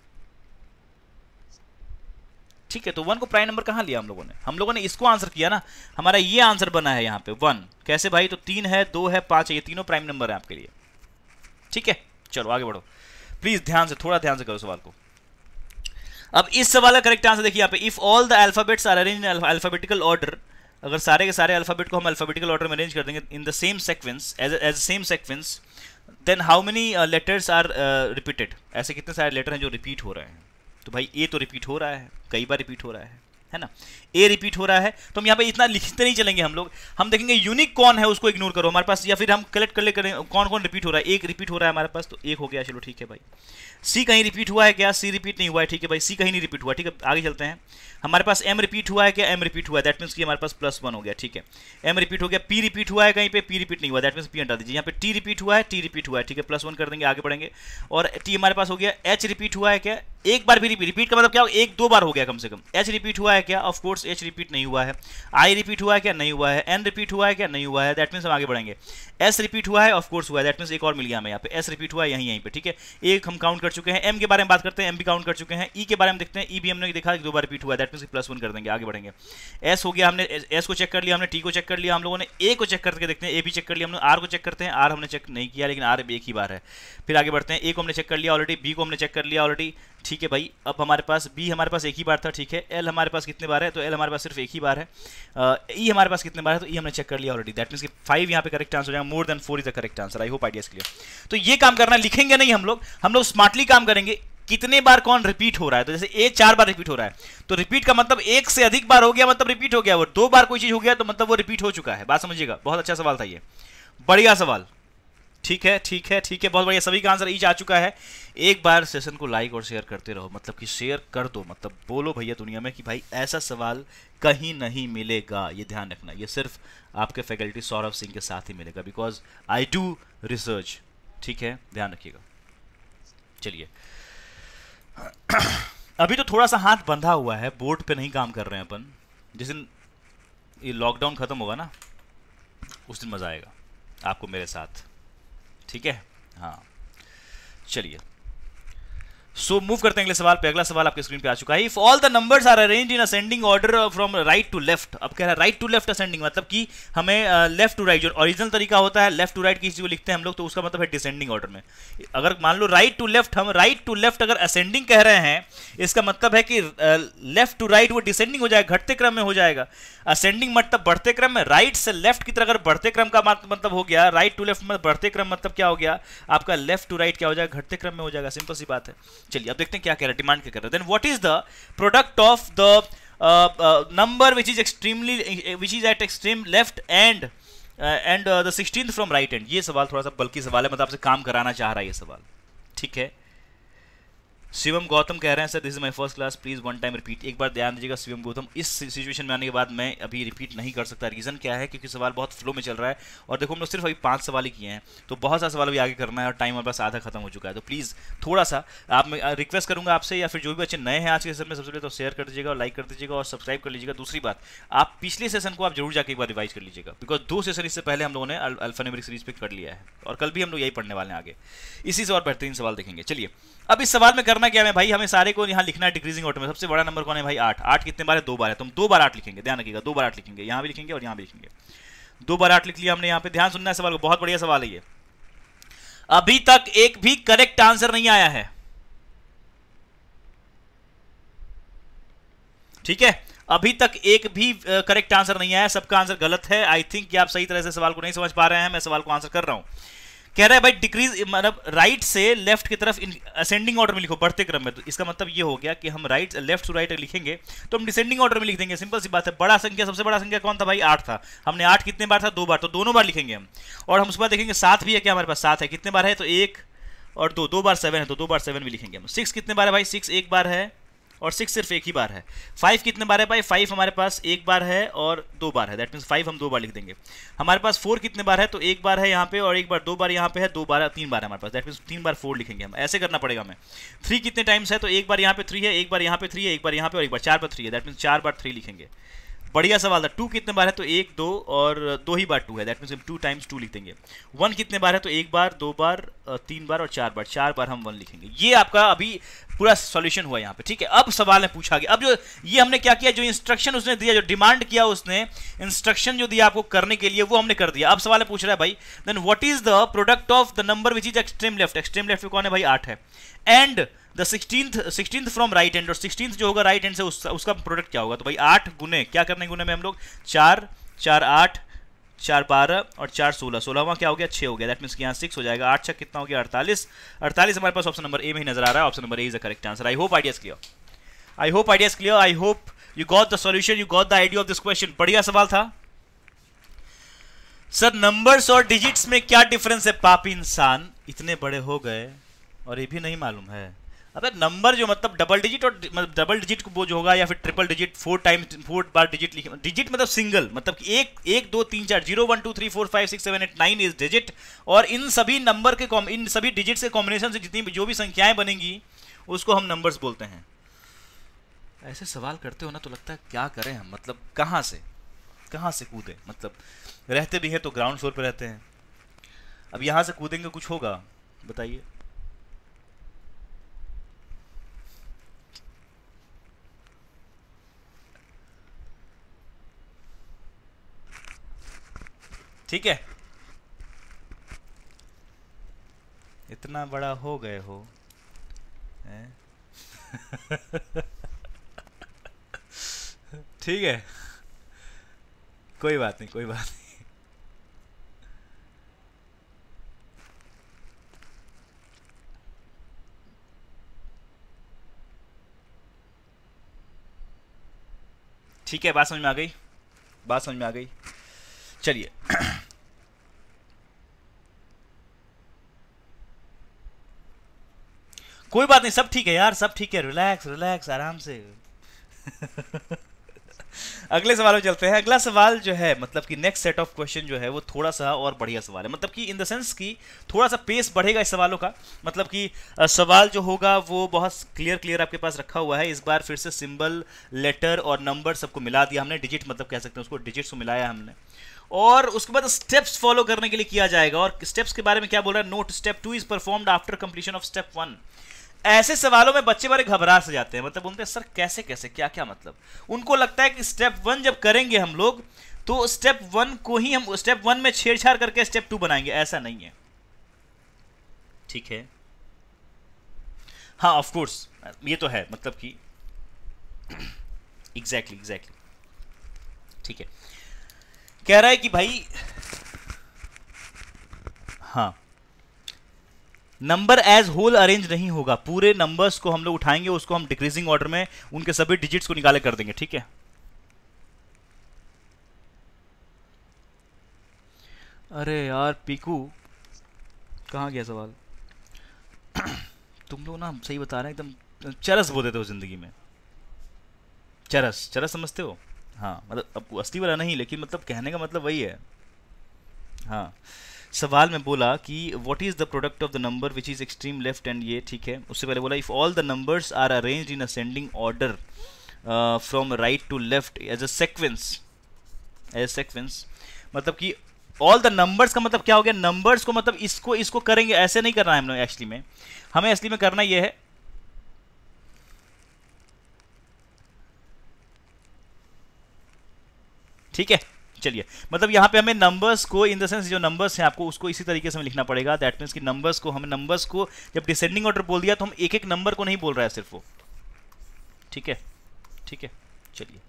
A: ठीक है तो वन को प्राइम नंबर कहाँ लिया हम लोगों ने हम लोगों ने इसको आंसर किया ना हमारा ये आंसर बना है यहाँ पे वन कैसे भाई तो तीन है दो है पाँच है ये तीनों प्राइम नंबर है आपके लिए ठीक है चलो आगे बढ़ो प्लीज ध्यान से थोड़ा ध्यान से करो सवाल को अब इस सवाल का करेक्ट आंसर देखिए यहाँ पे if all the alphabets are arrange in alphabetical order अगर सारे के सारे अल्फ़ाबेट को हम अल्फ़ाबेटिकल ऑर्डर में अरेंज कर देंगे in the same sequence as as same sequence then how many letters are repeated ऐसे कितने सारे लेटर हैं जो रिपीट हो रहे हैं तो भाई ए तो रिपीट हो रहा है कई बार रिपीट हो रहा है है ना ए रिपीट हो रहा है तो हम यहाँ पे इतना लिखते नहीं चलेंगे हम लोग हम देखेंगे यूनिक कौन है उसको इग्नोर करो हमारे पास या फिर हम कलेक्ट कर ले करें कौन कौन रिपीट हो रहा है एक रिपीट हो रहा है हमारे पास तो एक हो गया चलो ठीक है भाई सी कहीं रिपीट हुआ है क्या सी रिपीट नहीं हुआ है ठीक है भाई सी कहीं नहीं रिपीट हुआ ठीक है आगे चलते हैं हमारे पास एम रिपीट हुआ है क्या एम रिपीट हुआ है दैट मीन्स कि हमारे पास प्लस वन हो गया ठीक है एम रिपीट हो गया पी रिपीट हुआ है कहीं पे पी रिपीट नहीं हुआ दैट मीन्स पी हटा दीजिए यहाँ पे टी रिपीट हुआ है टी रिपीट हुआ है ठीक है प्लस वन कर देंगे आगे बढ़ेंगे और टी हमारे पास हो गया एच रिपीट हुआ है क्या एक बार भी रिपीट रिपीट का मतलब क्या एक दो बार हो गया कम से कम एच रिपीट हुआ है है क्या ऑफ कोर्स एच रिपीट नहीं हुआ है आई रिपीट हुआ है क्या नहीं हुआ है एन रिपीट हुआ है क्या नहीं हुआ है दैट मीन्स हम आगे बढ़ेंगे एस रिपीट हुआ है ऑफ कोर्स हुआ है दैट मीन्स एक और मिल गया हमें यहाँ पे एस रिपीट हुआ है यहीं यहीं पे ठीक है एक हम काउंट कर चुके हैं एम के बारे में बात करते हैं एम भी काउंट कर चुके हैं ई e के बारे में देखते हैं ई e भी हमने देखा दो बार रिपीट हुआ है दैट मीन्स प्लस वन कर देंगे आगे बढ़ेंगे एस हो गया हमने एस को चेक कर लिया हमने टी को चेक कर लिया हम लोगों ने ए को चेक करके देखते हैं ए भी चेक कर लिया हमने आर को चेक करते हैं आर हमने चेक नहीं किया लेकिन आर एक ही बार है फिर आगे बढ़ते हैं ए को हमने चेक कर लिया ऑलरेडी बी को हमने चेक कर लिया ऑलरेडी ठीक है भाई अब हमारे पास बी हमारे पास एक ही बार था ठीक है एल हमारे पास कितने बार है तो एल हमारे पास सिर्फ एक ही बार है ई e हमारे पास कितने बार है तो ई e हमने चेक कर लिया ऑलरेडी दैट मीन कि फाइव यहाँ पे करेक्ट आंसर हो जाएगा more than four is the correct answer I hope ideas clear तो ये काम करना लिखेंगे नहीं हम लोग हम लोग स्मार्टली काम करेंगे कितने बार कौन रिपीट हो रहा है तो जैसे ए चार बार रिपीट हो रहा है तो रिपीट का मतलब एक से अधिक बार हो गया मतलब रिपीट हो गया वो दो बार कोई चीज हो गया तो मतलब वो रिपीट हो चुका है बात समझिएगा बहुत अच्छा सवाल था ये बढ़िया सवाल ठीक है ठीक है ठीक है बहुत बढ़िया सभी का आंसर ईच आ चुका है एक बार सेशन को लाइक और शेयर करते रहो मतलब कि शेयर कर दो मतलब बोलो भैया दुनिया में कि भाई ऐसा सवाल कहीं नहीं मिलेगा ये ध्यान रखना ये सिर्फ आपके फैकल्टी सौरभ सिंह के साथ ही मिलेगा बिकॉज आई डू रिसर्च ठीक है ध्यान रखिएगा चलिए अभी तो थोड़ा सा हाथ बंधा हुआ है बोर्ड पर नहीं काम कर रहे हैं अपन जिस दिन ये लॉकडाउन ख़त्म होगा ना उस दिन मज़ा आएगा आपको मेरे साथ ठीक है हाँ चलिए सो so, मूव करते हैं अगले सवाल पे अगला सवाल आपके स्क्रीन पे आ चुका है if all the numbers are arrange in ascending order from right to left अब कह रहा है राइट टू लेफ्ट असेंडिंग मतलब कि हमें लेफ्ट टू राइट जो ओरिजिनल तरीका होता है लेफ्ट टू राइट किसी को लिखते हैं हम लोग तो उसका मतलब है डिसेंडिंग ऑर्डर में अगर मान लो राइट टू लेफ्ट हम राइट टू लेफ्ट अगर असेंडिंग कह रहे हैं इसका मतलब है कि लेफ्ट टू राइट वो डिसेंडिंग हो जाएगा घटते क्रम में हो जाएगा असेंडिंग मतलब बढ़ते क्रम में राइट से लेफ्ट की तरह अगर बढ़ते क्रम का मतलब हो गया राइट टू लेफ्ट मतलब बढ़ते क्रम मतलब क्या हो गया आपका लेफ्ट टू राइट क्या हो जाएगा घटते क्रम में हो जाएगा सिंपल सी बात है चलिए अब देखते हैं क्या कह रहा है डिमांड क्या कर रहा है then what is the product of the number which is extremely which is at extreme left end and the sixteen from right end ये सवाल थोड़ा सा बल्कि सवाल है मतलब आपसे काम कराना चाह रहा है ये सवाल ठीक है शिवम गौतम कह रहे हैं sir this is my first class please one time repeat एक बार ध्यान दीजिएगा शिवम गौतम इस सिचुएशन में आने के बाद मैं अभी रिपीट नहीं कर सकता रीज़न क्या है क्योंकि सवाल बहुत फ्लो में चल रहा है और देखो हम लोग सिर्फ अभी पांच सवाल ही किए हैं तो बहुत सारा सवाल अभी आगे करना है और टाइम हमारे पास आधा खत्म हो चुका है तो प्लीज़ थोड़ा सा आप मैं रिक्वेस्ट करूँगा आपसे या फिर जो भी बच्चे नए हैं आज के सेशन में सबसे पहले तो शेयर कर दीजिएगा और लाइक कर दीजिएगा और सब्सक्राइब कर लीजिएगा दूसरी बात आप पिछले सेशन को आप जरूर जाकर एक बार रिवाइज कर लीजिएगा बिकॉज दो सेशन इससे पहले हम लोगों ने अल्फानेमिक सीरीज पर कर लिया है और कल भी हम लोग यही पढ़ने वाले हैं आगे इसी से और बेहतरीन सवाल देखेंगे चलिए अब इस सवाल में करना क्या है भाई हमें सारे को यहाँ लिखना है डिक्रीजिंग ऑर्डर में सबसे बड़ा नंबर कौन है भाई आठ आठ कितने बार है दो बार है तुम दो बार आठ लिखेंगे ध्यान रखिएगा दो बार आठ लिखेंगे यहाँ भी लिखेंगे और यहाँ भी लिखेंगे दो बार आठ लिख लिया हमने यहाँ पे ध्यान सुनना है सवाल को बहुत बढ़िया सवाल है ये अभी तक एक भी करेक्ट आंसर नहीं आया है ठीक है अभी तक एक भी करेक्ट आंसर नहीं आया सबका आंसर गलत है आई थिंक आप सही तरह से सवाल को नहीं समझ पा रहे हैं मैं सवाल को आंसर कर रहा हूं कह रहा है भाई डिक्रीज मतलब राइट से लेफ्ट की तरफ असेंडिंग ऑर्डर में लिखो बढ़ते क्रम में तो इसका मतलब ये हो गया कि हम राइट लेफ्ट टू राइट लिखेंगे तो हम डिसेंडिंग ऑर्डर में लिख देंगे सिंपल सी बात है बड़ा संख्या सबसे बड़ा संख्या कौन था भाई आठ था हमने आठ कितने बार था दो बार तो दोनों बार लिखेंगे हम और हम उसके बाद देखेंगे सात भी है क्या हमारे पास सात है कितने बार है तो एक और दो दो बार सेवन है तो दो बार सेवन भी लिखेंगे हम सिक्स कितने बार है भाई सिक्स एक बार है और सिक्स सिर्फ एक ही बार है फाइव कितने बार है भाई फाइव हमारे पास एक बार है और दो बार है दैट मीन्स फाइव हम दो बार लिख देंगे हमारे पास फोर कितने बार है तो एक बार है यहाँ पे और एक बार दो बार यहाँ पे है दो बार तीन बार है हमारे पास दैट मीन्स तीन बार फोर लिखेंगे हम ऐसे करना पड़ेगा हमें थ्री कितने टाइम्स है तो एक बार यहाँ पे थ्री है एक बार यहाँ पे थ्री है एक बार यहाँ पे और एक बार चार बार थ्री है दैट मीन्स चार बार थ्री लिखेंगे बढ़िया सवाल था टू कितने बार है तो एक दो और दो ही बार टू है दैट मीन्स हम टू टाइम्स टू लिख देंगे वन कितने बार है तो एक बार दो बार तीन बार और चार बार चार बार हम वन लिखेंगे ये आपका अभी पूरा सॉल्यूशन हुआ यहाँ पे ठीक है अब सवाल है पूछा गया अब जो ये हमने क्या किया जो इंस्ट्रक्शन उसने दिया जो डिमांड किया उसने इंस्ट्रक्शन जो दिया आपको करने के लिए वो हमने कर दिया अब सवाल है पूछ रहा है भाई then what is the product of the number which is extreme left extreme left कौन है भाई आठ है and the sixteen sixteen from right end और सिक्सटीन जो होगा राइट एंड से उस, उसका प्रोडक्ट क्या होगा तो भाई आठ गुने क्या करने गुने में हम लोग चार चार आठ चार बारह और चार सोलह सोलहवा क्या हो गया छः हो गया दैट मीन्स कि यहाँ सिक्स हो जाएगा आठ छः कितना हो गया अड़तालीस अड़तालीस हमारे पास ऑप्शन नंबर ए में ही नजर आ रहा है option number A is a correct answer I hope ideas clear I hope ideas clear I hope you got the solution you got the idea of this question बढ़िया सवाल था सर नंबर्स और digits में क्या difference है पापी इंसान इतने बड़े हो गए और ये भी नहीं मालूम है अगर नंबर जो मतलब डबल डिजिट और मतलब डबल डिजिट वो जो होगा या फिर triple digit four time four बार डिजिट लिखे डिजिट मतलब सिंगल मतलब कि एक एक दो तीन चार zero one two three four five six seven eight nine is digit और इन सभी नंबर के इन सभी डिजिट के कॉम्बिनेशन से जितनी जो भी संख्याएं बनेंगी उसको हम नंबर्स बोलते हैं ऐसे सवाल करते हो ना तो लगता है क्या करें हम मतलब कहाँ से कहाँ से कूदें मतलब रहते भी हैं तो ग्राउंड फ्लोर पर रहते हैं अब यहाँ से कूदेंगे कुछ होगा बताइए ठीक है इतना बड़ा हो गए हो ठीक है कोई बात नहीं कोई बात नहीं ठीक है बात समझ में आ गई बात समझ में आ गई चलिए कोई बात नहीं सब ठीक है यार सब ठीक है रिलैक्स रिलैक्स आराम से अगले सवाल में चलते हैं अगला सवाल जो है मतलब कि नेक्स्ट सेट ऑफ क्वेश्चन जो है वो थोड़ा सा और बढ़िया सवाल है मतलब कि इन द सेंस कि थोड़ा सा पेस बढ़ेगा इस सवालों का मतलब कि सवाल जो होगा वो बहुत क्लियर क्लियर आपके पास रखा हुआ है इस बार फिर से सिंबल लेटर और नंबर सबको मिला दिया हमने डिजिट मतलब कह सकते हैं उसको डिजिट्स को मिलाया हमने और उसके बाद स्टेप्स फॉलो करने के लिए किया जाएगा और स्टेप्स के बारे में क्या बोल रहा है note step two is performed after completion of step one ऐसे सवालों में बच्चे बड़े घबरा से जाते हैं मतलब हैं सर कैसे कैसे क्या क्या मतलब उनको लगता है कि स्टेप वन जब करेंगे हम लोग तो स्टेप वन को ही हम स्टेप वन में छेड़छाड़ करके स्टेप टू बनाएंगे ऐसा नहीं है ठीक है हाँ ऑफकोर्स ये तो है मतलब कि एग्जैक्टली एग्जैक्टली ठीक है कह रहा है कि भाई हाँ नंबर एज होल अरेंज नहीं होगा पूरे नंबर्स को हम लोग उठाएंगे उसको हम डिक्रीजिंग ऑर्डर में उनके सभी डिजिट्स को निकाले कर देंगे ठीक है अरे यार पीकू कहाँ गया सवाल तुम लोग ना सही बता रहे हैं एकदम चरस बोलते हो ज़िंदगी में चरस चरस समझते हो हाँ मतलब अब असली वाला नहीं लेकिन मतलब कहने का मतलब वही है हाँ सवाल में बोला कि what is the product of the number which is extreme left end ये ठीक है उससे पहले बोला if all the numbers are arrange in ascending order from right to left as a sequence as a sequence मतलब कि all the numbers का मतलब क्या हो गया नंबर्स को मतलब इसको इसको करेंगे ऐसे नहीं करना है हम लोग एक्चुअली में हमें एक्चुअली में करना यह है ठीक है चलिए मतलब यहाँ पे हमें नंबर्स को इन द सेंस जो नंबर्स हैं आपको उसको इसी तरीके से हमें लिखना पड़ेगा दैट मीन्स कि नंबर्स को हमें नंबर्स को जब डिसेंडिंग ऑर्डर बोल दिया तो हम एक एक नंबर को नहीं बोल रहा है सिर्फ वो ठीक है ठीक है चलिए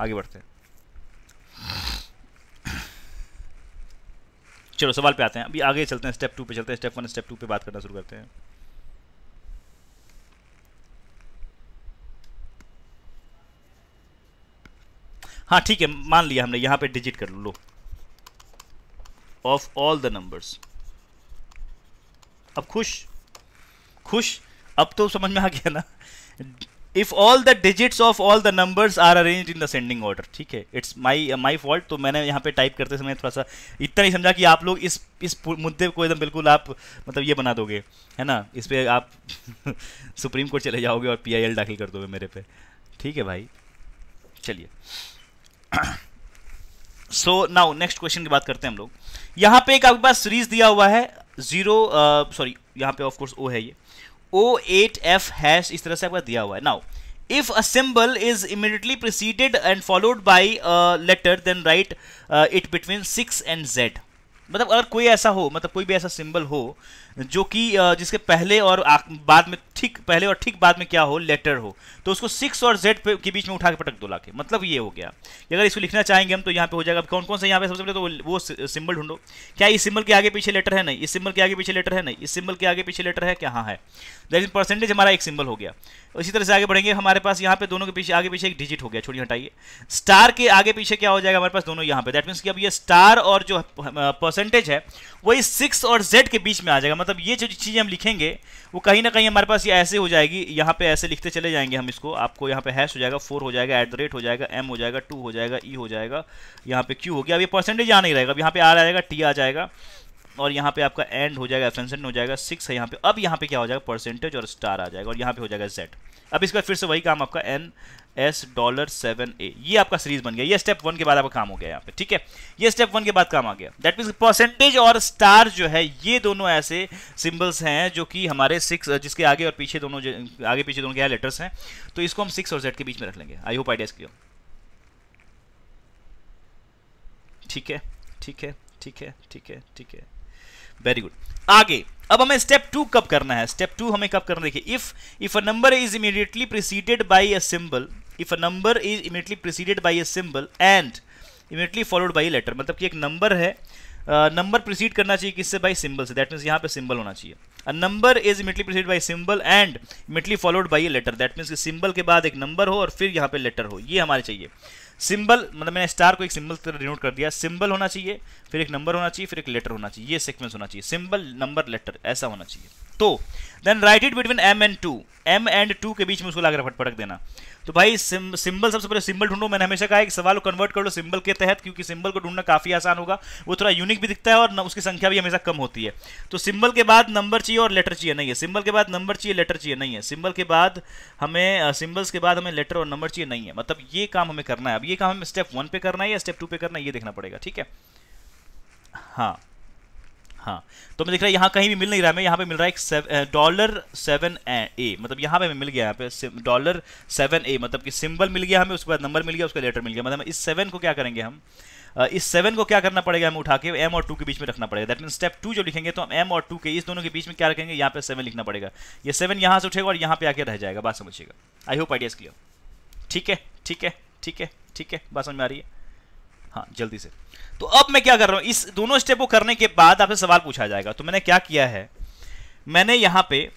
A: आगे बढ़ते हैं चलो सवाल पे आते हैं अभी आगे चलते हैं स्टेप टू पे चलते हैं स्टेप वन स्टेप टू पे बात करना शुरू करते हैं हाँ ठीक है मान लिया हमने यहाँ पे डिजिट कर लो ऑफ ऑल द नंबर्स अब खुश खुश अब तो समझ में आ गया ना if all the digits of all the numbers are arrange in descending order ठीक है इट्स माई माई फॉल्ट तो मैंने यहाँ पे टाइप करते समय थोड़ा सा इतना ही समझा कि आप लोग इस इस मुद्दे को एकदम बिल्कुल आप मतलब ये बना दोगे है ना इस पर आप सुप्रीम कोर्ट चले जाओगे और पी दाखिल कर दोगे मेरे पे ठीक है भाई चलिए सो नाउ नेक्स्ट क्वेश्चन की बात करते हैं हम लोग यहां पे एक आपके पास सीरीज दिया हुआ है जीरो सॉरी यहां पे ऑफकोर्स ओ है ये ओ एट एफ हैश इस तरह से आपका दिया हुआ है now if a symbol is immediately proceeded and followed by letter then write it uh, six and Z मतलब अगर कोई ऐसा हो मतलब कोई भी ऐसा सिंबल हो जो कि जिसके पहले और बाद में ठीक पहले और ठीक बाद में क्या हो लेटर हो तो उसको सिक्स और जेड के बीच में उठा के पटक दो लाके मतलब ये हो गया कि अगर इसको लिखना चाहेंगे हम तो यहाँ पे हो जाएगा कौन कौन सा यहाँ पे सबसे पहले तो वो सिंबल ढूंढो क्या इस सिंबल के आगे पीछे लेटर है नहीं इस सिंबल के आगे पीछे लेटर है नहीं इस सिंबल के आगे पीछे लेटर है क्या हाँ, है लेकिन परसेंटेज हमारा एक सिंबल हो गया इसी तरह से आगे बढ़ेंगे हमारे पास यहाँ पे दोनों के पीछे आगे पीछे एक डिजिट हो गया छोड़िए हटाइए स्टार के आगे पीछे क्या हो जाएगा हमारे पास दोनों यहाँ पे दैट मीन्स कि अब ये स्टार और जो परसेंटेज है वही सिक्स और जेड के बीच में आ जाएगा मतलब ये जो चीज़ें हम लिखेंगे वो कहीं ना कहीं हमारे पास ये ऐसे हो जाएगी यहाँ पे ऐसे लिखते चले जाएंगे हम इसको आपको यहाँ पे हैश हो जाएगा फोर हो जाएगा एट द रेट हो जाएगा एम हो जाएगा टू हो जाएगा ई e हो जाएगा यहाँ पे क्यू हो गया अब ये परसेंटेज आ नहीं रहेगा अब यहाँ पे आ जाएगा टी आ जाएगा और यहाँ पे आपका एंड हो जाएगा एफेंसेंट हो जाएगा सिक्स है यहाँ पे अब यहाँ पे क्या हो जाएगा परसेंटेज और स्टार आ जाएगा और यहाँ पे हो जाएगा जेड अब इसका फिर से वही काम आपका N S dollar seven A ये आपका सीरीज बन गया ये स्टेप वन के बाद आपका काम हो गया यहाँ पे ठीक है ये स्टेप वन के बाद काम आ गया दैट मीन परसेंटेज और स्टार जो है ये दोनों ऐसे सिंबल्स हैं जो कि हमारे सिक्स जिसके आगे और पीछे दोनों आगे पीछे दोनों क्या लेटर्स हैं तो इसको हम सिक्स और जेड के बीच में रख लेंगे आई होप आइडियाज क्लियर ठीक है ठीक है ठीक है ठीक है ठीक है वेरी गुड आगे अब हमें स्टेप टू कब करना है स्टेप टू हमें कब करना देखिए if if a number is immediately preceded by a symbol if a number is immediately preceded by a symbol and immediately followed by letter मतलब कि एक नंबर है नंबर uh, प्रिसीड करना चाहिए किससे बाई सिंबल से दैट मीन्स यहाँ पे सिंबल होना चाहिए a number is immediately precede by symbol and immediately followed by a letter that means कि सिंबल के बाद एक नंबर हो और फिर यहाँ पे लेटर हो ये हमारे चाहिए सिंबल मतलब मैंने स्टार को एक सिंबल तरह डिनोट कर दिया सिंबल होना चाहिए फिर एक नंबर होना चाहिए फिर एक लेटर होना चाहिए ये सीक्वेंस होना चाहिए सिंबल नंबर लेटर ऐसा होना चाहिए तो then write it between M and two M and two के बीच में उसको लाकर फटपटक देना तो भाई सिंबल सबसे पहले सिंबल ढूंढो मैंने हमेशा कहा कि सवाल को कन्वर्ट कर लो सिंबल के तहत क्योंकि सिंबल को ढूंढना काफ़ी आसान होगा वो थोड़ा यूनिक भी दिखता है और उसकी संख्या भी हमेशा कम होती है तो सिंबल के बाद नंबर चाहिए और लेटर चाहिए नहीं है सिंबल के बाद नंबर चाहिए लेटर चाहिए नहीं है सिंबल के बाद हमें सिंबल्स के बाद हमें लेटर और नंबर चाहिए नहीं है मतलब ये काम हमें करना है अब ये काम हमें स्टेप वन पे करना है या स्टेप टू पे करना है ये देखना पड़ेगा ठीक है हाँ हाँ तो मैं देख रहा है यहाँ कहीं भी मिल नहीं रहा है मैं यहाँ पे मिल रहा है डॉलर सेवन ए मतलब यहाँ पे मिल गया यहाँ पे डॉलर सेवन ए मतलब कि सिंबल मिल गया हमें उसके बाद नंबर मिल गया उसका लेटर मिल गया मतलब इस सेवन को क्या करेंगे हम इस सेवन को क्या करना पड़ेगा हमें उठा के एम और टू के बीच में रखना पड़ेगा दैट मीन स्टेप टू जो लिखेंगे तो हम एम और टू के इस दोनों के बीच में क्या रखेंगे यहाँ पे सेवन लिखना पड़ेगा ये सेवन यहाँ से उठेगा और यहाँ पे आके रह जाएगा बात समझिएगा आई होप आइडियाज क्लियर ठीक है ठीक है ठीक है ठीक है बात समझ में आ रही है हाँ जल्दी से तो अब मैं क्या कर रहा हूँ इस दोनों स्टेप को करने के बाद आपसे सवाल पूछा जाएगा तो मैंने क्या किया है मैंने यहाँ पे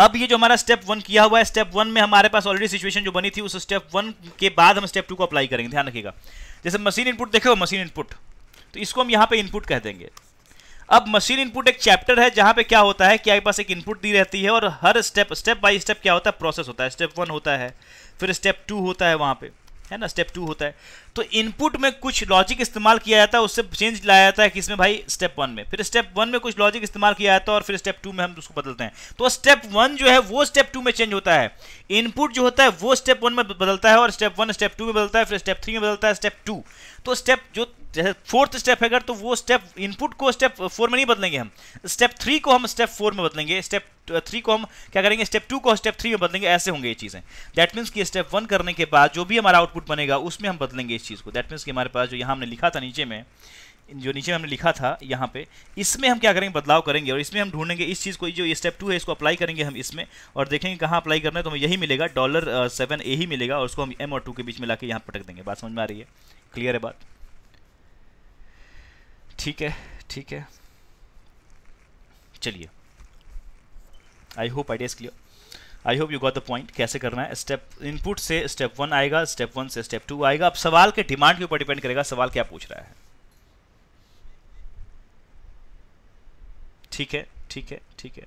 A: अब ये जो हमारा स्टेप वन किया हुआ है स्टेप वन में हमारे पास ऑलरेडी सिचुएशन जो बनी थी उस स्टेप वन के बाद हम स्टेप टू को अप्लाई करेंगे ध्यान रखिएगा जैसे मशीन इनपुट देखे मशीन इनपुट तो इसको हम यहाँ पे इनपुट कह देंगे अब मशीन इनपुट एक चैप्टर है जहां पे क्या होता है कि आपके पास एक इनपुट दी रहती है और हर स्टेप स्टेप बाय स्टेप क्या होता है प्रोसेस होता है स्टेप वन होता है फिर स्टेप टू होता है वहां पे है ना स्टेप टू होता है तो इनपुट में कुछ लॉजिक इस्तेमाल किया जाता है उससे चेंज लाया जाता है कि इसमें भाई स्टेप वन में फिर स्टेप वन में कुछ लॉजिक इस्तेमाल किया जाता है और फिर स्टेप टू में हम उसको बदलते हैं तो स्टेप वन जो है वो स्टेप टू में चेंज होता है इनपुट जो होता है वो स्टेप वन में बदलता है और स्टेप वन स्टेप टू में बदलता है फिर स्टेप थ्री में बदलता है स्टेप टू तो स्टेप जो जैसे फोर्थ स्टेप है अगर तो वो स्टेप इनपुट को स्टेप फोर में नहीं बदलेंगे हम स्टेप थ्री को हम स्टेप फोर में बदलेंगे स्टेप थ्री को हम क्या करेंगे स्टेप टू को स्टेप थ्री में बदलेंगे ऐसे होंगे ये चीज़ें दैट मीन्स कि स्टेप वन करने के बाद जो भी हमारा आउटपुट बनेगा उसमें हम बदलेंगे इस चीज़ को दैट मीन्स कि हमारे पास जो यहाँ हमने लिखा था नीचे में जो नीचे हमने लिखा था यहाँ पे इसमें हम क्या करेंगे बदलाव करेंगे और इसमें हम ढूंढेंगे इस चीज़ को जो स्टेप टू है इसको अप्लाई करेंगे हम इसमें और देखेंगे कहाँ अप्लाई करना है तो हमें यही मिलेगा डॉलर सेवन ए ही मिलेगा और उसको हम एम और टू के बीच में ला के यहाँ पटक देंगे बात समझ में आ रही है क्लियर है बात ठीक है ठीक है चलिए I hope ideas clear I hope you got the point कैसे करना है स्टेप इनपुट से स्टेप वन आएगा स्टेप वन से स्टेप टू आएगा अब सवाल के डिमांड के ऊपर डिपेंड करेगा सवाल क्या पूछ रहा है ठीक है ठीक है ठीक है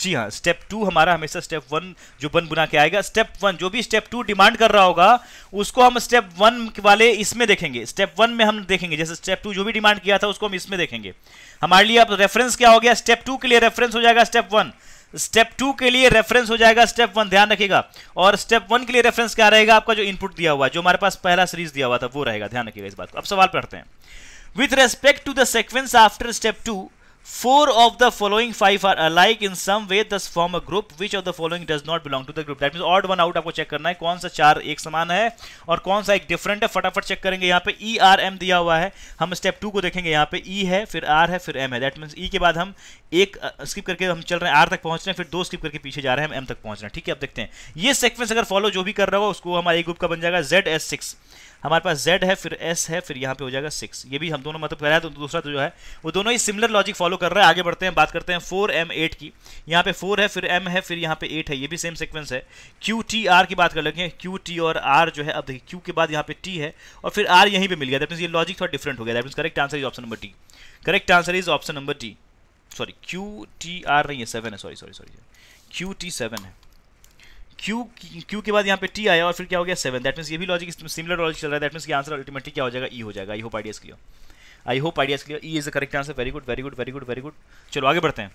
A: जी हाँ स्टेप टू हमारा हमेशा स्टेप वन जो बन बुना के आएगा स्टेप वन जो भी स्टेप टू डिमांड कर रहा होगा उसको हम स्टेप वन वाले इसमें देखेंगे स्टेप वन में हम देखेंगे जैसे स्टेप टू जो भी डिमांड किया था उसको हम इसमें देखेंगे हमारे लिए अब रेफरेंस क्या हो गया स्टेप टू के लिए रेफरेंस हो जाएगा स्टेप वन स्टेप टू के लिए रेफरेंस हो जाएगा स्टेप वन ध्यान रखिएगा और स्टेप वन के लिए रेफरेंस क्या रहेगा आपका जो इनपुट दिया हुआ जो हमारे पास पहला सीरीज दिया हुआ था वो रहेगा ध्यान रखिएगा इस बात को अब सवाल पढ़ते हैं with respect to the sequence after step two four of the following five are alike इन some way thus form a group which of the following does not belong to the group that means odd one out आपको check करना है कौन सा चार एक समान है और कौन सा एक डिफरेंट है फटाफट चेक करेंगे यहाँ पे ई आर एम दिया हुआ है हम स्टेप टू को देखेंगे यहाँ पे ई e है फिर आर है फिर एम है दैट मीन्स ई के बाद हम एक स्किप करके हम चल रहे हैं आर तक पहुंच रहे हैं फिर दो स्किप करके पीछे जा रहे हैं हम एम तक पहुंच रहे हैं ठीक है आप देखते हैं ये सेक्वेंस अगर फॉलो जो भी कर रहा हो उसको हमारे ग्रुप e का बन जाएगा जेड एस सिक्स हमारे पास जेड है फिर एस है फिर यहाँ पे हो जाएगा सिक्स ये भी हम दोनों मतलब कह रहे हैं तो दूसरा तो जो है वो दोनों ही सिमिलर लॉजिक फॉलो कर रहा है आगे बढ़ते हैं बात करते हैं फोर एम एट की यहाँ पे फोर है फिर एम है फिर यहाँ पे एट है ये भी सेम सिक्वेंस है क्यू टी आर की बात कर लेंगे क्यू टी और आर जो है अब देखिए क्यू के बाद यहाँ पे टी है और फिर आर यहीं पर मिल गया दैट ये लॉजिक थोड़ा डिफरेंट हो गया that correct answer is option number T correct answer is option number T sorry Q T R नहीं है सेवन है sorry sorry sorry Q T seven है क्यू क्यू के बाद यहाँ पे टी आया और फिर क्या हो गया सेवन दैट मीन्स ये भी लॉजिक सिमिलर लॉजिक चल रहा है दैट मीन्स की आंसर अल्टीमेटली क्या हो जाएगा ई e हो जाएगा I hope ideas clear I hope ideas clear E is the correct answer very good very good very good very good चलो आगे बढ़ते हैं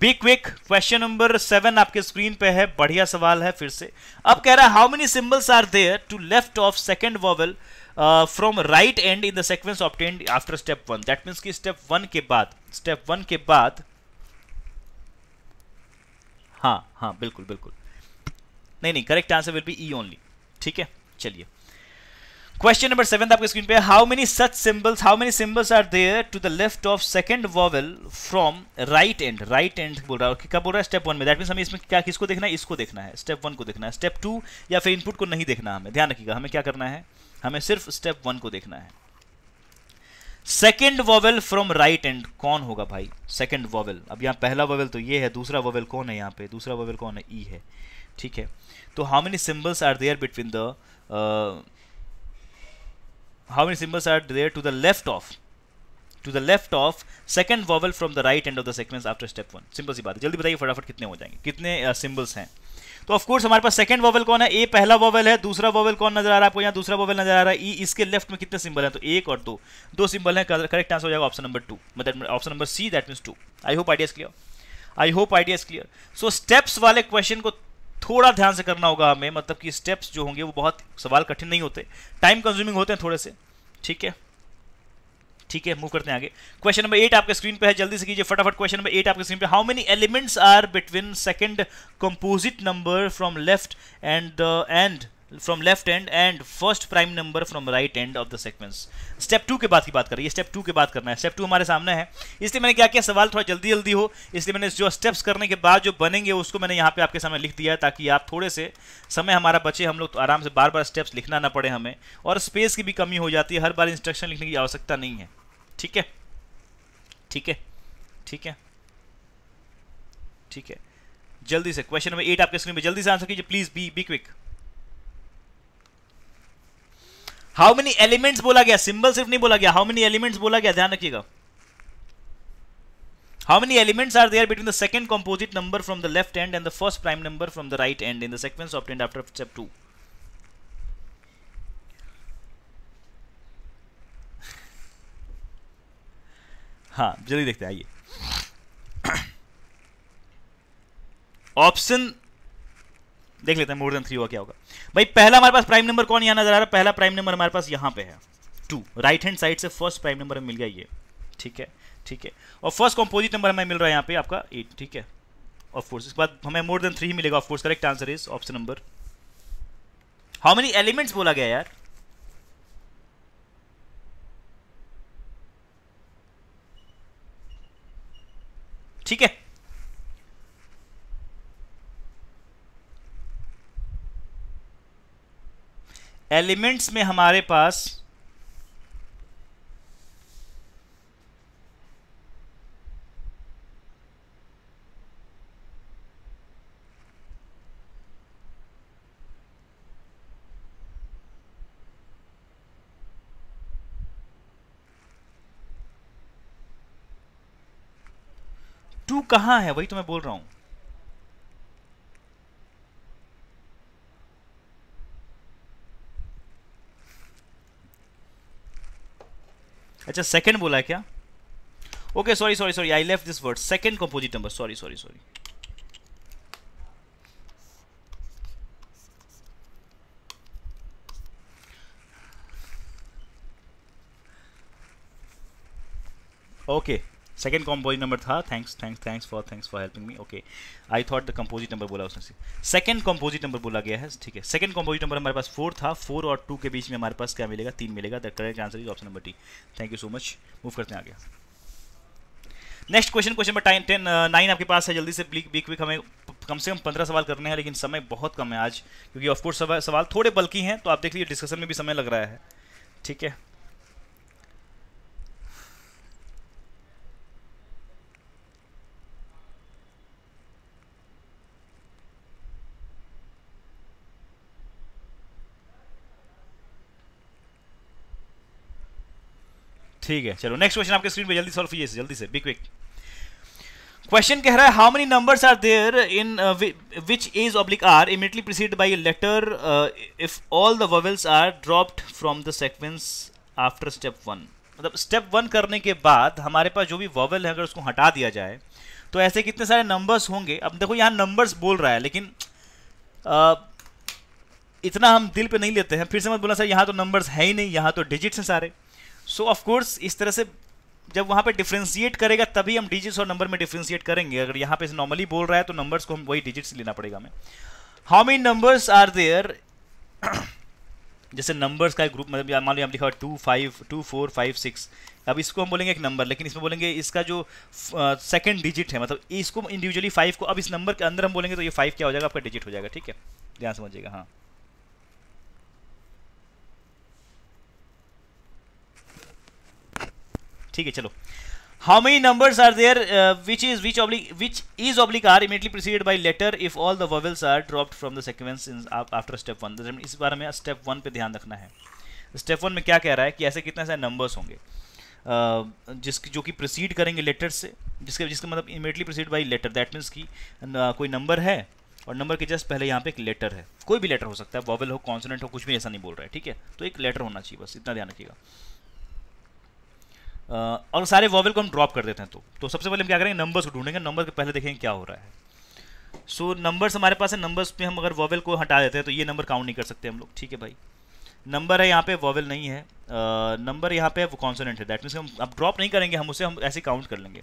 A: B quick question number seven आपके स्क्रीन पे है बढ़िया सवाल है फिर से अब कह रहा है how many symbols are there to left of second vowel from right end in the sequence obtained after step one that means कि स्टेप वन के बाद स्टेप वन के बाद हाँ हाँ बिल्कुल बिल्कुल नहीं नहीं correct answer will be E only ठीक है चलिए क्वेश्चन नंबर सेवन आपके स्क्रीन पे how many such symbols how many symbols are there to the left of second vowel from right end right end बोल रहा है क्या बोल रहा है स्टेप वन में दैट मीन हमें इसमें क्या किसको देखना है इसको देखना है स्टेप वन को देखना है स्टेप टू या फिर इनपुट को नहीं देखना हमें ध्यान रखिएगा हमें क्या करना है हमें सिर्फ स्टेप वन को देखना है second vowel from right end कौन होगा भाई सेकेंड वॉवल अब यहाँ पहला वॉवल तो ये है दूसरा वॉवल कौन है यहाँ पे दूसरा वॉवल कौन है ई e है ठीक है तो how many symbols are there between the how many symbols are there to the left of to the left of second vowel from the right end of the sequence after step one simple सी बात है जल्दी बताइए फटाफट कितने हो जाएंगे कितने सिंबल्स uh, हैं तो ऑफकोर्स हमारे पास सेकंड वॉवल कौन है ए पहला वॉवल है दूसरा वॉवल कौन नजर आ रहा है आपको यहाँ दूसरा वॉवल नजर आ रहा है ई e, इसके लेफ्ट में कितने सिंबल हैं तो एक और दो दो सिंबल हैं करेक्ट आंसर हो जाएगा ऑप्शन नंबर टू मतलब option number C that mean two I hope ideas clear I hope ideas clear so steps वाले क्वेश्चन को थोड़ा ध्यान से करना होगा हमें मतलब कि स्टेप्स जो होंगे वो बहुत सवाल कठिन नहीं होते टाइम कंज्यूमिंग होते हैं थोड़े से ठीक है ठीक है मूव करते हैं आगे क्वेश्चन नंबर एट आपके स्क्रीन पे है जल्दी से कीजिए फटाफट क्वेश्चन नंबर एट आपके स्क्रीन पे how many elements are between second composite number from left end the end from left end and first prime number from right end of the sequence step two के बाद की बात कर रही है step two के बात करना है स्टेप टू हमारे सामने है इसलिए मैंने क्या किया सवाल थोड़ा जल्दी जल्दी हो इसलिए मैंने जो स्टेप्स करने के बाद जो बनेंगे उसको मैंने यहाँ पे आपके सामने लिख दिया ताकि आप थोड़े से समय हमारा बचे हम लोग तो आराम से बार बार स्टेप्स लिखना ना पड़े हमें और स्पेस की भी कमी हो जाती है हर बार इंस्ट्रक्शन लिखने की आवश्यकता नहीं है ठीक है ठीक है ठीक है ठीक है जल्दी से क्वेश्चन नंबर एट आपके स्क्रीन पर जल्दी से आंसर कीजिए please be be quick how many elements बोला गया सिंबल सिर्फ नहीं बोला गया हाउ मेनी एलिमेंट्स बोला गया ध्यान रखिएगा how many elements are there between the second composite number from the left end and the first prime number from the right end in the sequence and after step two हाँ जल्दी देखते आइए option देख लेते हैं मोर than three हुआ क्या होगा भाई पहला हमारे पास प्राइम नंबर कौन यहाँ नजर आ रहा है पहला प्राइम नंबर हमारे पास यहाँ पे है टू राइट हैंड साइड से फर्स्ट प्राइम नंबर मिल गया ये ठीक है ठीक है और फर्स्ट कॉम्पोजिट नंबर हमें मिल रहा है यहाँ पे आपका एट ठीक है ऑफकोर्स इसके बाद हमें मोर देन थ्री मिलेगा of course correct answer is option number how many elements बोला गया यार ठीक है एलिमेंट्स में हमारे पास टू कहां है वही तो मैं बोल रहा हूं अच्छा सेकंड बोला है क्या okay sorry sorry sorry I left this word second composite number sorry sorry sorry okay okay. Second composite number था thanks thanks thanks for thanks for helping me okay I thought the composite number बोला उसने second composite number बोला गया है ठीक है second composite number हमारे पास फोर था फोर और टू के बीच में हमारे पास क्या मिलेगा तीन मिलेगा the correct answer is option number T thank you so much move करते हैं आगे next question question number ten nine आपके पास है जल्दी से बिक विक हमें कम से कम पंद्रह सवाल करने हैं लेकिन समय बहुत कम है आज क्योंकि ऑफकोर्स सवाल थोड़े बल्कि हैं तो आप देख लीजिए डिस्कशन में भी समय लग रहा है ठीक है ठीक है चलो नेक्स्ट क्वेश्चन आपके स्क्रीन पे जल्दी सॉल्व कीजिए जल्दी से बिग क्विक क्वेश्चन कह रहा है how many numbers are there in which is oblique are immediately precede by letter if all the vowels are dropped from the sequence after step one मतलब step one करने के बाद हमारे पास जो भी वॉवल है अगर उसको हटा दिया जाए तो ऐसे कितने सारे नंबर्स होंगे अब देखो यहाँ नंबर्स बोल रहा है लेकिन आ, uh, इतना हम दिल पे नहीं लेते हैं फिर से मत बोला सर यहाँ तो नंबर्स है ही नहीं यहाँ तो डिजिट्स हैं सारे सो ऑफ कोर्स इस तरह से जब वहाँ पे डिफ्रेंशिएट करेगा तभी हम डिजिट्स और नंबर में डिफ्रेंशिएट करेंगे अगर यहाँ पे नॉर्मली बोल रहा है तो नंबर्स को हम वही डिजिट्स लेना पड़ेगा हमें how many numbers are there जैसे नंबर्स का एक ग्रुप मतलब मान लो हम लिखा हुआ two five two four five six अब इसको हम बोलेंगे एक नंबर लेकिन इसमें बोलेंगे इसका जो सेकंड डिजिट है मतलब इसको इंडिविजुअली फाइव को अब इस नंबर के अंदर हम बोलेंगे तो ये फाइव क्या हो जाएगा आपका डिजिट हो जाएगा ठीक है ध्यान समझिएगा हाँ ठीक है चलो how many number are there which is which oblique which is oblique are immediately immediately by letter if all the vowels are are from the sequence in after step one इस बारे में स्टेप वन पे ध्यान रखना है step one में क्या कह रहा है कि ऐसे कितने सारे नंबर्स होंगे uh, जिस जो कि प्रोसीड करेंगे लेटर से जिसके जिसका मतलब immediately proceed by letter that means कि कोई नंबर है और नंबर के जस्ट पहले यहाँ पे एक लेटर है कोई भी लेटर हो सकता है वॉवल हो कॉन्सोनेंट हो कुछ भी ऐसा नहीं बोल रहा है ठीक है तो एक लेटर होना चाहिए बस इतना ध्यान रखिएगा और सारे वॉवल को हम ड्रॉप कर देते हैं तो तो सबसे पहले हम क्या करेंगे नंबर्स को ढूंढेंगे नंबर के पहले देखेंगे क्या हो रहा है सो so, नंबर्स हमारे पास है नंबर्स पे हम अगर वॉवल को हटा देते हैं तो ये नंबर काउंट नहीं कर सकते हम लोग ठीक है भाई नंबर है यहाँ पे वॉवल नहीं है नंबर यहाँ पे कॉन्सोनेंट है दैट मीन्स हम अब ड्रॉप नहीं करेंगे हम उसे हम ऐसे काउंट कर लेंगे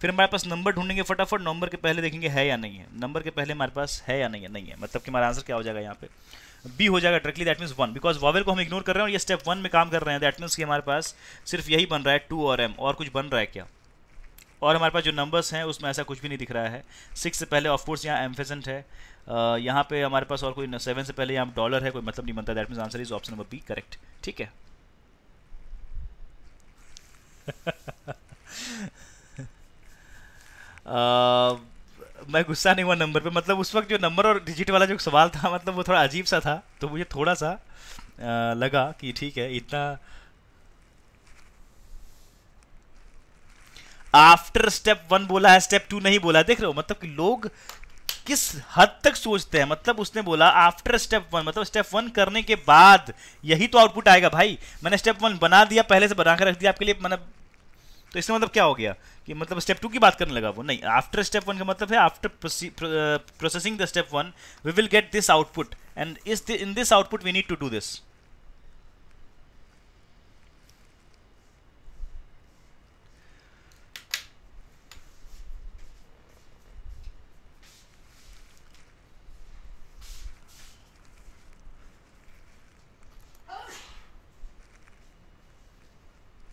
A: फिर हमारे पास नंबर ढूंढेंगे फटाफट नंबर के पहले देखेंगे है या नहीं है नंबर के पहले हमारे पास है या नहीं है नहीं है मतलब कि हमारा आंसर क्या हो जाएगा यहाँ पे बी हो जाएगा directly that means one because vowel को हम इग्नोर कर रहे हैं और ये स्टेप वन में काम कर रहे हैं दैट मीन्स कि हमारे पास सिर्फ यही बन रहा है टू और एम और कुछ बन रहा है क्या और हमारे पास जो नंबर्स हैं उसमें ऐसा कुछ भी नहीं दिख रहा है सिक्स से पहले ऑफकोर्स यहाँ एम्फेजेंट है uh, यहाँ पे हमारे पास और कोई सेवन से पहले यहाँ डॉलर है कोई मतलब नहीं बनता that means answer is option number B correct ठीक है uh, मैं गुस्सा नहीं हुआ नंबर पे मतलब उस वक्त जो नंबर और डिजिट वाला जो सवाल था मतलब वो थोड़ा अजीब सा था तो मुझे थोड़ा सा आ, लगा कि ठीक है इतना आफ्टर स्टेप वन बोला है स्टेप टू नहीं बोला देख रहे हो मतलब कि लोग किस हद तक सोचते हैं मतलब उसने बोला आफ्टर स्टेप वन मतलब स्टेप वन करने के बाद यही तो आउटपुट आएगा भाई मैंने स्टेप वन बना दिया पहले से बनाकर रख दिया आपके लिए मैंने मतलब तो इसका मतलब क्या हो गया कि मतलब स्टेप टू की बात करने लगा वो नहीं आफ्टर स्टेप वन का मतलब है after processing the step one we will get this output and is in this output we need to do this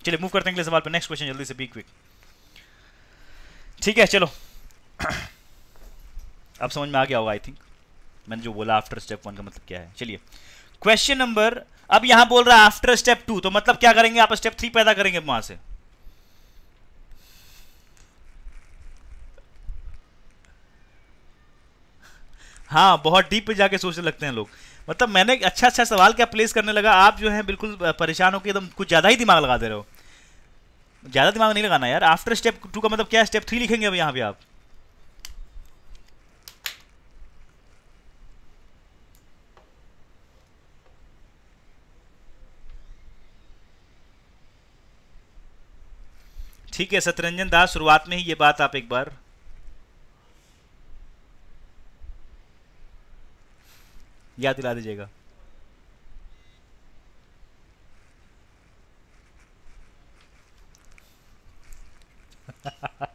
A: चलिए मूव करते हैं अगले सवाल पर नेक्स्ट क्वेश्चन जल्दी से बी क्विक ठीक है चलो अब समझ में आ गया होगा आई थिंक मैंने जो बोला आफ्टर स्टेप वन का मतलब क्या है चलिए क्वेश्चन नंबर अब यहां बोल रहा है आफ्टर स्टेप टू तो मतलब क्या करेंगे आप स्टेप थ्री पैदा करेंगे वहां से हाँ बहुत डीप पे जाके सोचने लगते हैं लोग मतलब मैंने अच्छा अच्छा सवाल क्या प्लेस करने लगा आप जो है बिल्कुल परेशान होकर एकदम कुछ ज़्यादा ही दिमाग लगा दे रहे हो ज़्यादा दिमाग नहीं लगाना यार आफ्टर स्टेप टू का मतलब क्या स्टेप थ्री लिखेंगे अब यहाँ पे आप ठीक है सत्यरंजन दास शुरुआत में ही ये बात आप एक बार याद दिला दीजिएगा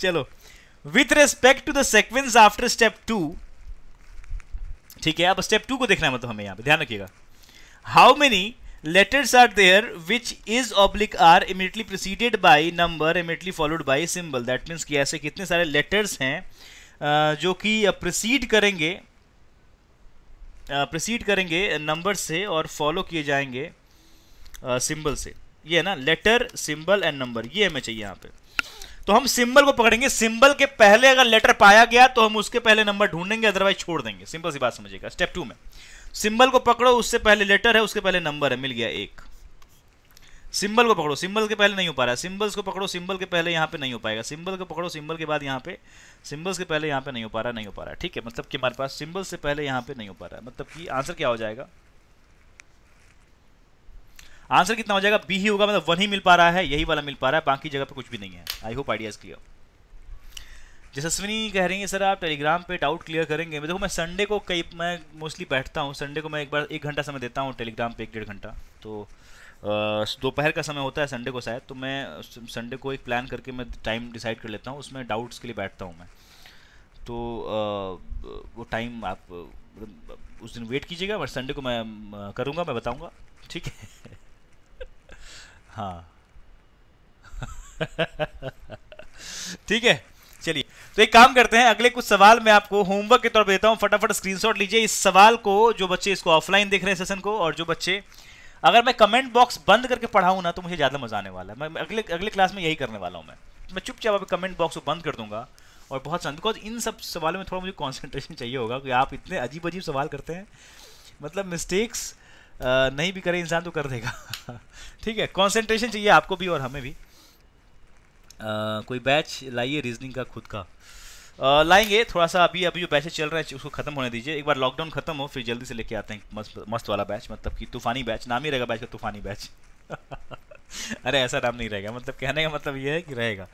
A: चलो with respect to the sequence after step two ठीक है अब स्टेप टू को देखना मतलब हमें यहां पे ध्यान रखिएगा how many letters are there which is oblique are immediately proceeded by number immediately followed by symbol that means कि ऐसे कितने सारे लेटर्स हैं जो कि प्रसीड करेंगे प्रसीड करेंगे नंबर से और फॉलो किए जाएंगे सिंबल से ये है ना लेटर सिंबल एंड नंबर ये हमें चाहिए यहाँ पे तो हम सिंबल को पकड़ेंगे सिंबल के पहले अगर लेटर पाया गया तो हम उसके पहले नंबर ढूंढेंगे अदरवाइज छोड़ देंगे सिंपल सी बात समझिएगा स्टेप टू में सिंबल को पकड़ो उससे पहले लेटर है उसके पहले नंबर है मिल गया एक सिंबल को पकड़ो सिंबल के पहले नहीं हो पा रहा है सिंबल्स को पकड़ो सिंबल के पहले यहाँ पे नहीं हो पाएगा सिंबल को पकड़ो सिंबल के बाद यहाँ पे सिंबल्स के पहले यहाँ पे नहीं हो पा रहा नहीं हो पा रहा ठीक है मतलब कि हमारे पास सिंबल से पहले यहाँ पे नहीं हो पा रहा है मतलब कि आंसर क्या हो जाएगा आंसर कितना हो जाएगा बी ही होगा मतलब वन ही मिल पा रहा है यही वाला मिल पा रहा है बाकी जगह पर कुछ भी नहीं है I hope ideas clear Jasaswini कह रही है सर आप टेलीग्राम पे डाउट क्लियर करेंगे देखो मैं संडे को कई मैं मोस्टली बैठता हूँ संडे को मैं एक बार एक घंटा समय देता हूँ टेलीग्राम पे एक डेढ़ घंटा तो दोपहर का समय होता है संडे को शायद तो मैं संडे को एक प्लान करके मैं टाइम डिसाइड कर लेता हूँ उसमें डाउट्स के लिए बैठता हूँ मैं तो वो टाइम आप उस दिन वेट कीजिएगा बट संडे को मैं करूँगा मैं बताऊँगा ठीक है हाँ ठीक है चलिए तो एक काम करते हैं अगले कुछ सवाल मैं आपको होमवर्क के तौर पर देता हूँ फटाफट स्क्रीनशॉट लीजिए इस सवाल को जो बच्चे इसको ऑफलाइन देख रहे हैं सेशन को और जो बच्चे अगर मैं कमेंट बॉक्स बंद करके पढ़ाऊँ ना तो मुझे ज़्यादा मजा आने वाला है मैं अगले अगले क्लास में यही करने वाला हूँ मैं तो मैं चुपचाप अभी कमेंट बॉक्स को बंद कर दूंगा और बहुत सा बिकॉज इन सब सवालों में थोड़ा मुझे कॉन्सेंट्रेशन चाहिए होगा कि आप इतने अजीब अजीब सवाल करते हैं मतलब मिस्टेक्स नहीं भी करे इंसान तो कर देगा ठीक है कॉन्सेंट्रेशन चाहिए आपको भी और हमें भी आ, कोई बैच लाइए रीजनिंग का खुद का लाएंगे थोड़ा सा अभी अभी जो बैचेज चल रहे हैं उसको खत्म होने दीजिए एक बार लॉकडाउन खत्म हो फिर जल्दी से लेके आते हैं मस्त मस्त वाला बैच मतलब कि तूफानी बैच नाम ही रहेगा बैच का तूफानी बैच अरे ऐसा नाम नहीं रहेगा मतलब कहने का मतलब ये है कि रहेगा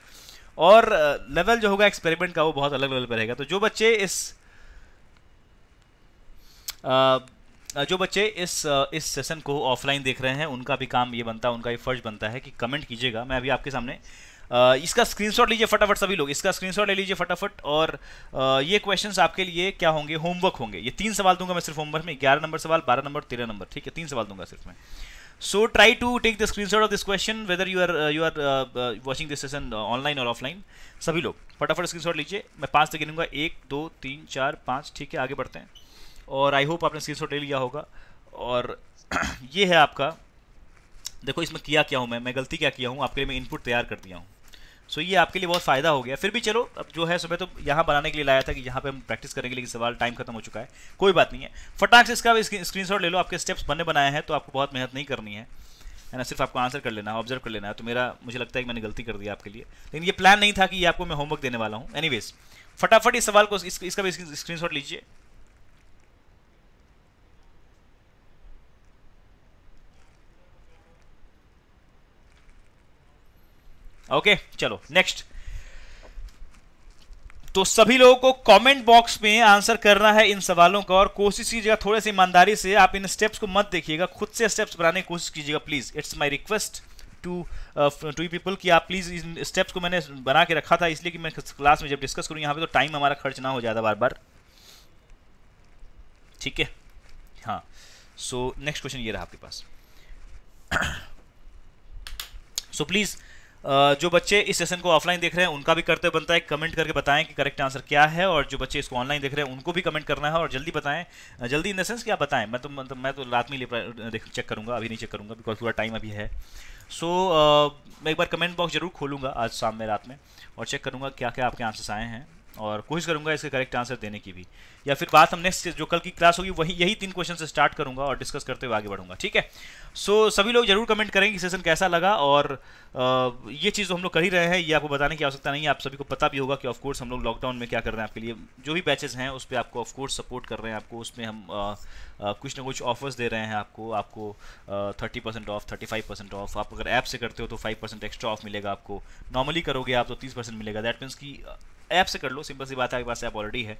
A: और लेवल जो होगा एक्सपेरिमेंट का वो बहुत अलग लेवल पर रहेगा तो जो बच्चे इस आ, जो बच्चे इस इस सेशन को ऑफलाइन देख रहे हैं उनका भी काम ये बनता है उनका ये फर्ज बनता है कि कमेंट कीजिएगा मैं अभी आपके सामने इसका स्क्रीनशॉट लीजिए फटाफट सभी लोग इसका स्क्रीनशॉट ले लीजिए फटाफट और ये क्वेश्चन आपके लिए क्या होंगे होमवर्क होंगे ये तीन सवाल दूंगा मैं सिर्फ होमवर्क में ग्यारह नंबर सवाल बारह नंबर तेरह नंबर ठीक है तीन सवाल दूंगा सिर्फ मैं so try to take the screen of this question whether you are you are watching this session online और ऑफलाइन सभी लोग फटाफट स्क्रीनशॉट लीजिए मैं पाँच तक गिनूंगा एक दो तीन चार पाँच ठीक है आगे बढ़ते हैं और आई होप आपने स्क्रीन ले लिया होगा और ये है आपका देखो इसमें किया क्या हूँ मैं मैं गलती क्या किया हूँ आपके लिए मैं इनपुट तैयार कर दिया हूँ सो ये आपके लिए बहुत फ़ायदा हो गया फिर भी चलो अब जो है सुबह तो यहाँ बनाने के लिए लाया था कि यहाँ पे हम प्रैक्टिस करेंगे लेकिन सवाल टाइम खत्म हो चुका है कोई बात नहीं है फटाक से इसका स्क्रीन ले लो आपके स्टेप्स बने बनाए हैं तो आपको बहुत मेहनत नहीं करनी है है ना सिर्फ आपको आंसर कर लेना है ऑब्जर्व कर लेना है तो मेरा मुझे लगता है कि मैंने गलती कर दी आपके लिए लेकिन ये प्लान नहीं था कि ये आपको मैं होमवर्क देने वाला हूँ एनीवेज फटाफट इस सवाल को इस, इसका भी स्क्रीनशॉट लीजिए ओके चलो नेक्स्ट तो सभी लोगों को कमेंट बॉक्स में आंसर करना है इन सवालों का और कोशिश कीजिएगा थोड़े से ईमानदारी से आप इन स्टेप्स को मत देखिएगा खुद से स्टेप्स बनाने की कोशिश कीजिएगा please it's my request to to you people कि आप प्लीज़ इन स्टेप्स को मैंने बना के रखा था इसलिए कि मैं क्लास में जब डिस्कस करूँ यहाँ पे तो टाइम हमारा खर्च ना हो ज़्यादा बार बार ठीक है हाँ सो नेक्स्ट क्वेश्चन ये रहा आपके पास सो so, प्लीज़ जो बच्चे इस सेशन को ऑफलाइन देख रहे हैं उनका भी करते बनता है कमेंट करके बताएं कि करेक्ट आंसर क्या है और जो बच्चे इसको ऑनलाइन देख रहे हैं उनको भी कमेंट करना है और जल्दी बताएं जल्दी इन द सेंस क्या बताएं तो, मैं तो मैं तो रात में ले चेक करूँगा अभी नहीं चेक करूँगा बिकॉज थोड़ा टाइम अभी है सो so, uh, मैं एक बार कमेंट बॉक्स जरूर खोलूँगा आज शाम में रात में और चेक करूँगा क्या क्या आपके आंसर्स आए हैं और कोशिश करूंगा इसके करेक्ट आंसर देने की भी या फिर बात हम नेक्स्ट जो कल की क्लास होगी वही यही तीन क्वेश्चन से स्टार्ट करूंगा और डिस्कस करते हुए आगे बढ़ूंगा ठीक है सो so, सभी लोग जरूर कमेंट करेंगे कि सेशन कैसा लगा और आ, ये चीज़ तो हम लोग कर ही रहे हैं ये आपको बताने की आवश्यकता नहीं है आप सभी को पता भी होगा कि ऑफकोर्स हम लोग लॉकडाउन में क्या कर रहे हैं आपके लिए जो भी बैचेज हैं उस पर आपको ऑफकोर्स सपोर्ट कर रहे हैं आपको उसमें हम कुछ ना कुछ ऑफर्स दे रहे हैं आपको आपको thirty percent of thirty five percent of आप अगर ऐप से करते हो तो फाइव परसेंट एक्स्ट्रा ऑफ मिलेगा आपको नॉर्मली करोगे आप तो तीस परसेंट मिलेगा दैट मीन्स कि ऐप से कर लो सिंपल सी बात है आपके पास ऐप ऑलरेडी है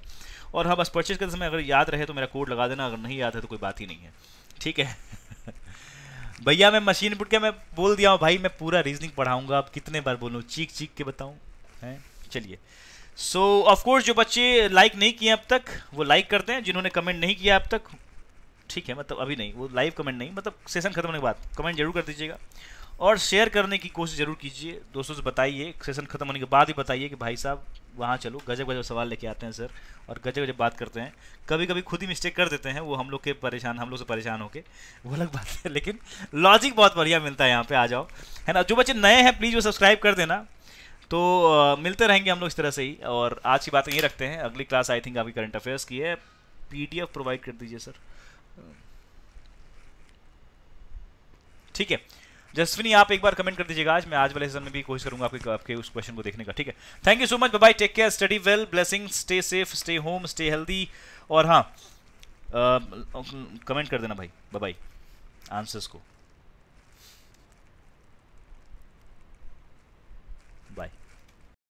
A: और हाँ बस परचेज करते समय अगर याद रहे तो मेरा कोड लगा देना अगर नहीं याद है तो कोई बात ही नहीं है ठीक है भैया मैं मशीन पुट के मैं बोल दिया हूँ भाई मैं पूरा रीजनिंग पढ़ाऊँगा आप कितने बार बोलूँ चीख चीख के बताऊँ हैं चलिए सो ऑफकोर्स जो बच्चे लाइक नहीं किए अब तक वो लाइक करते हैं जिन्होंने कमेंट नहीं किया अब तक ठीक है मतलब अभी नहीं वो लाइव कमेंट नहीं मतलब सेशन खत्म होने के बाद कमेंट जरूर कर दीजिएगा और शेयर करने की कोशिश जरूर कीजिए दोस्तों से बताइए सेशन खत्म होने के बाद ही बताइए कि भाई साहब वहाँ चलो गजब गजब सवाल लेके आते हैं सर और गजब गजब बात करते हैं कभी कभी खुद ही मिस्टेक कर देते हैं वो हम लोग के परेशान हम लोग से परेशान होके वो अलग बात है लेकिन लॉजिक बहुत बढ़िया मिलता है यहाँ पे आ जाओ है ना जो बच्चे नए हैं प्लीज़ वो सब्सक्राइब कर देना तो आ, मिलते रहेंगे हम लोग इस तरह से ही और आज की बात यही रखते हैं अगली क्लास आई थिंक आपकी करंट अफेयर्स की है पी प्रोवाइड कर दीजिए सर ठीक है जस्विनी आप एक बार कमेंट कर दीजिएगा आज मैं आज वाले सीजन में भी कोशिश करूंगा आपके आपके उस क्वेश्चन को देखने का ठीक है thank you so much bye take care study well blessing stay safe stay home stay healthy और हाँ कमेंट कर देना भाई बाय आंसर्स को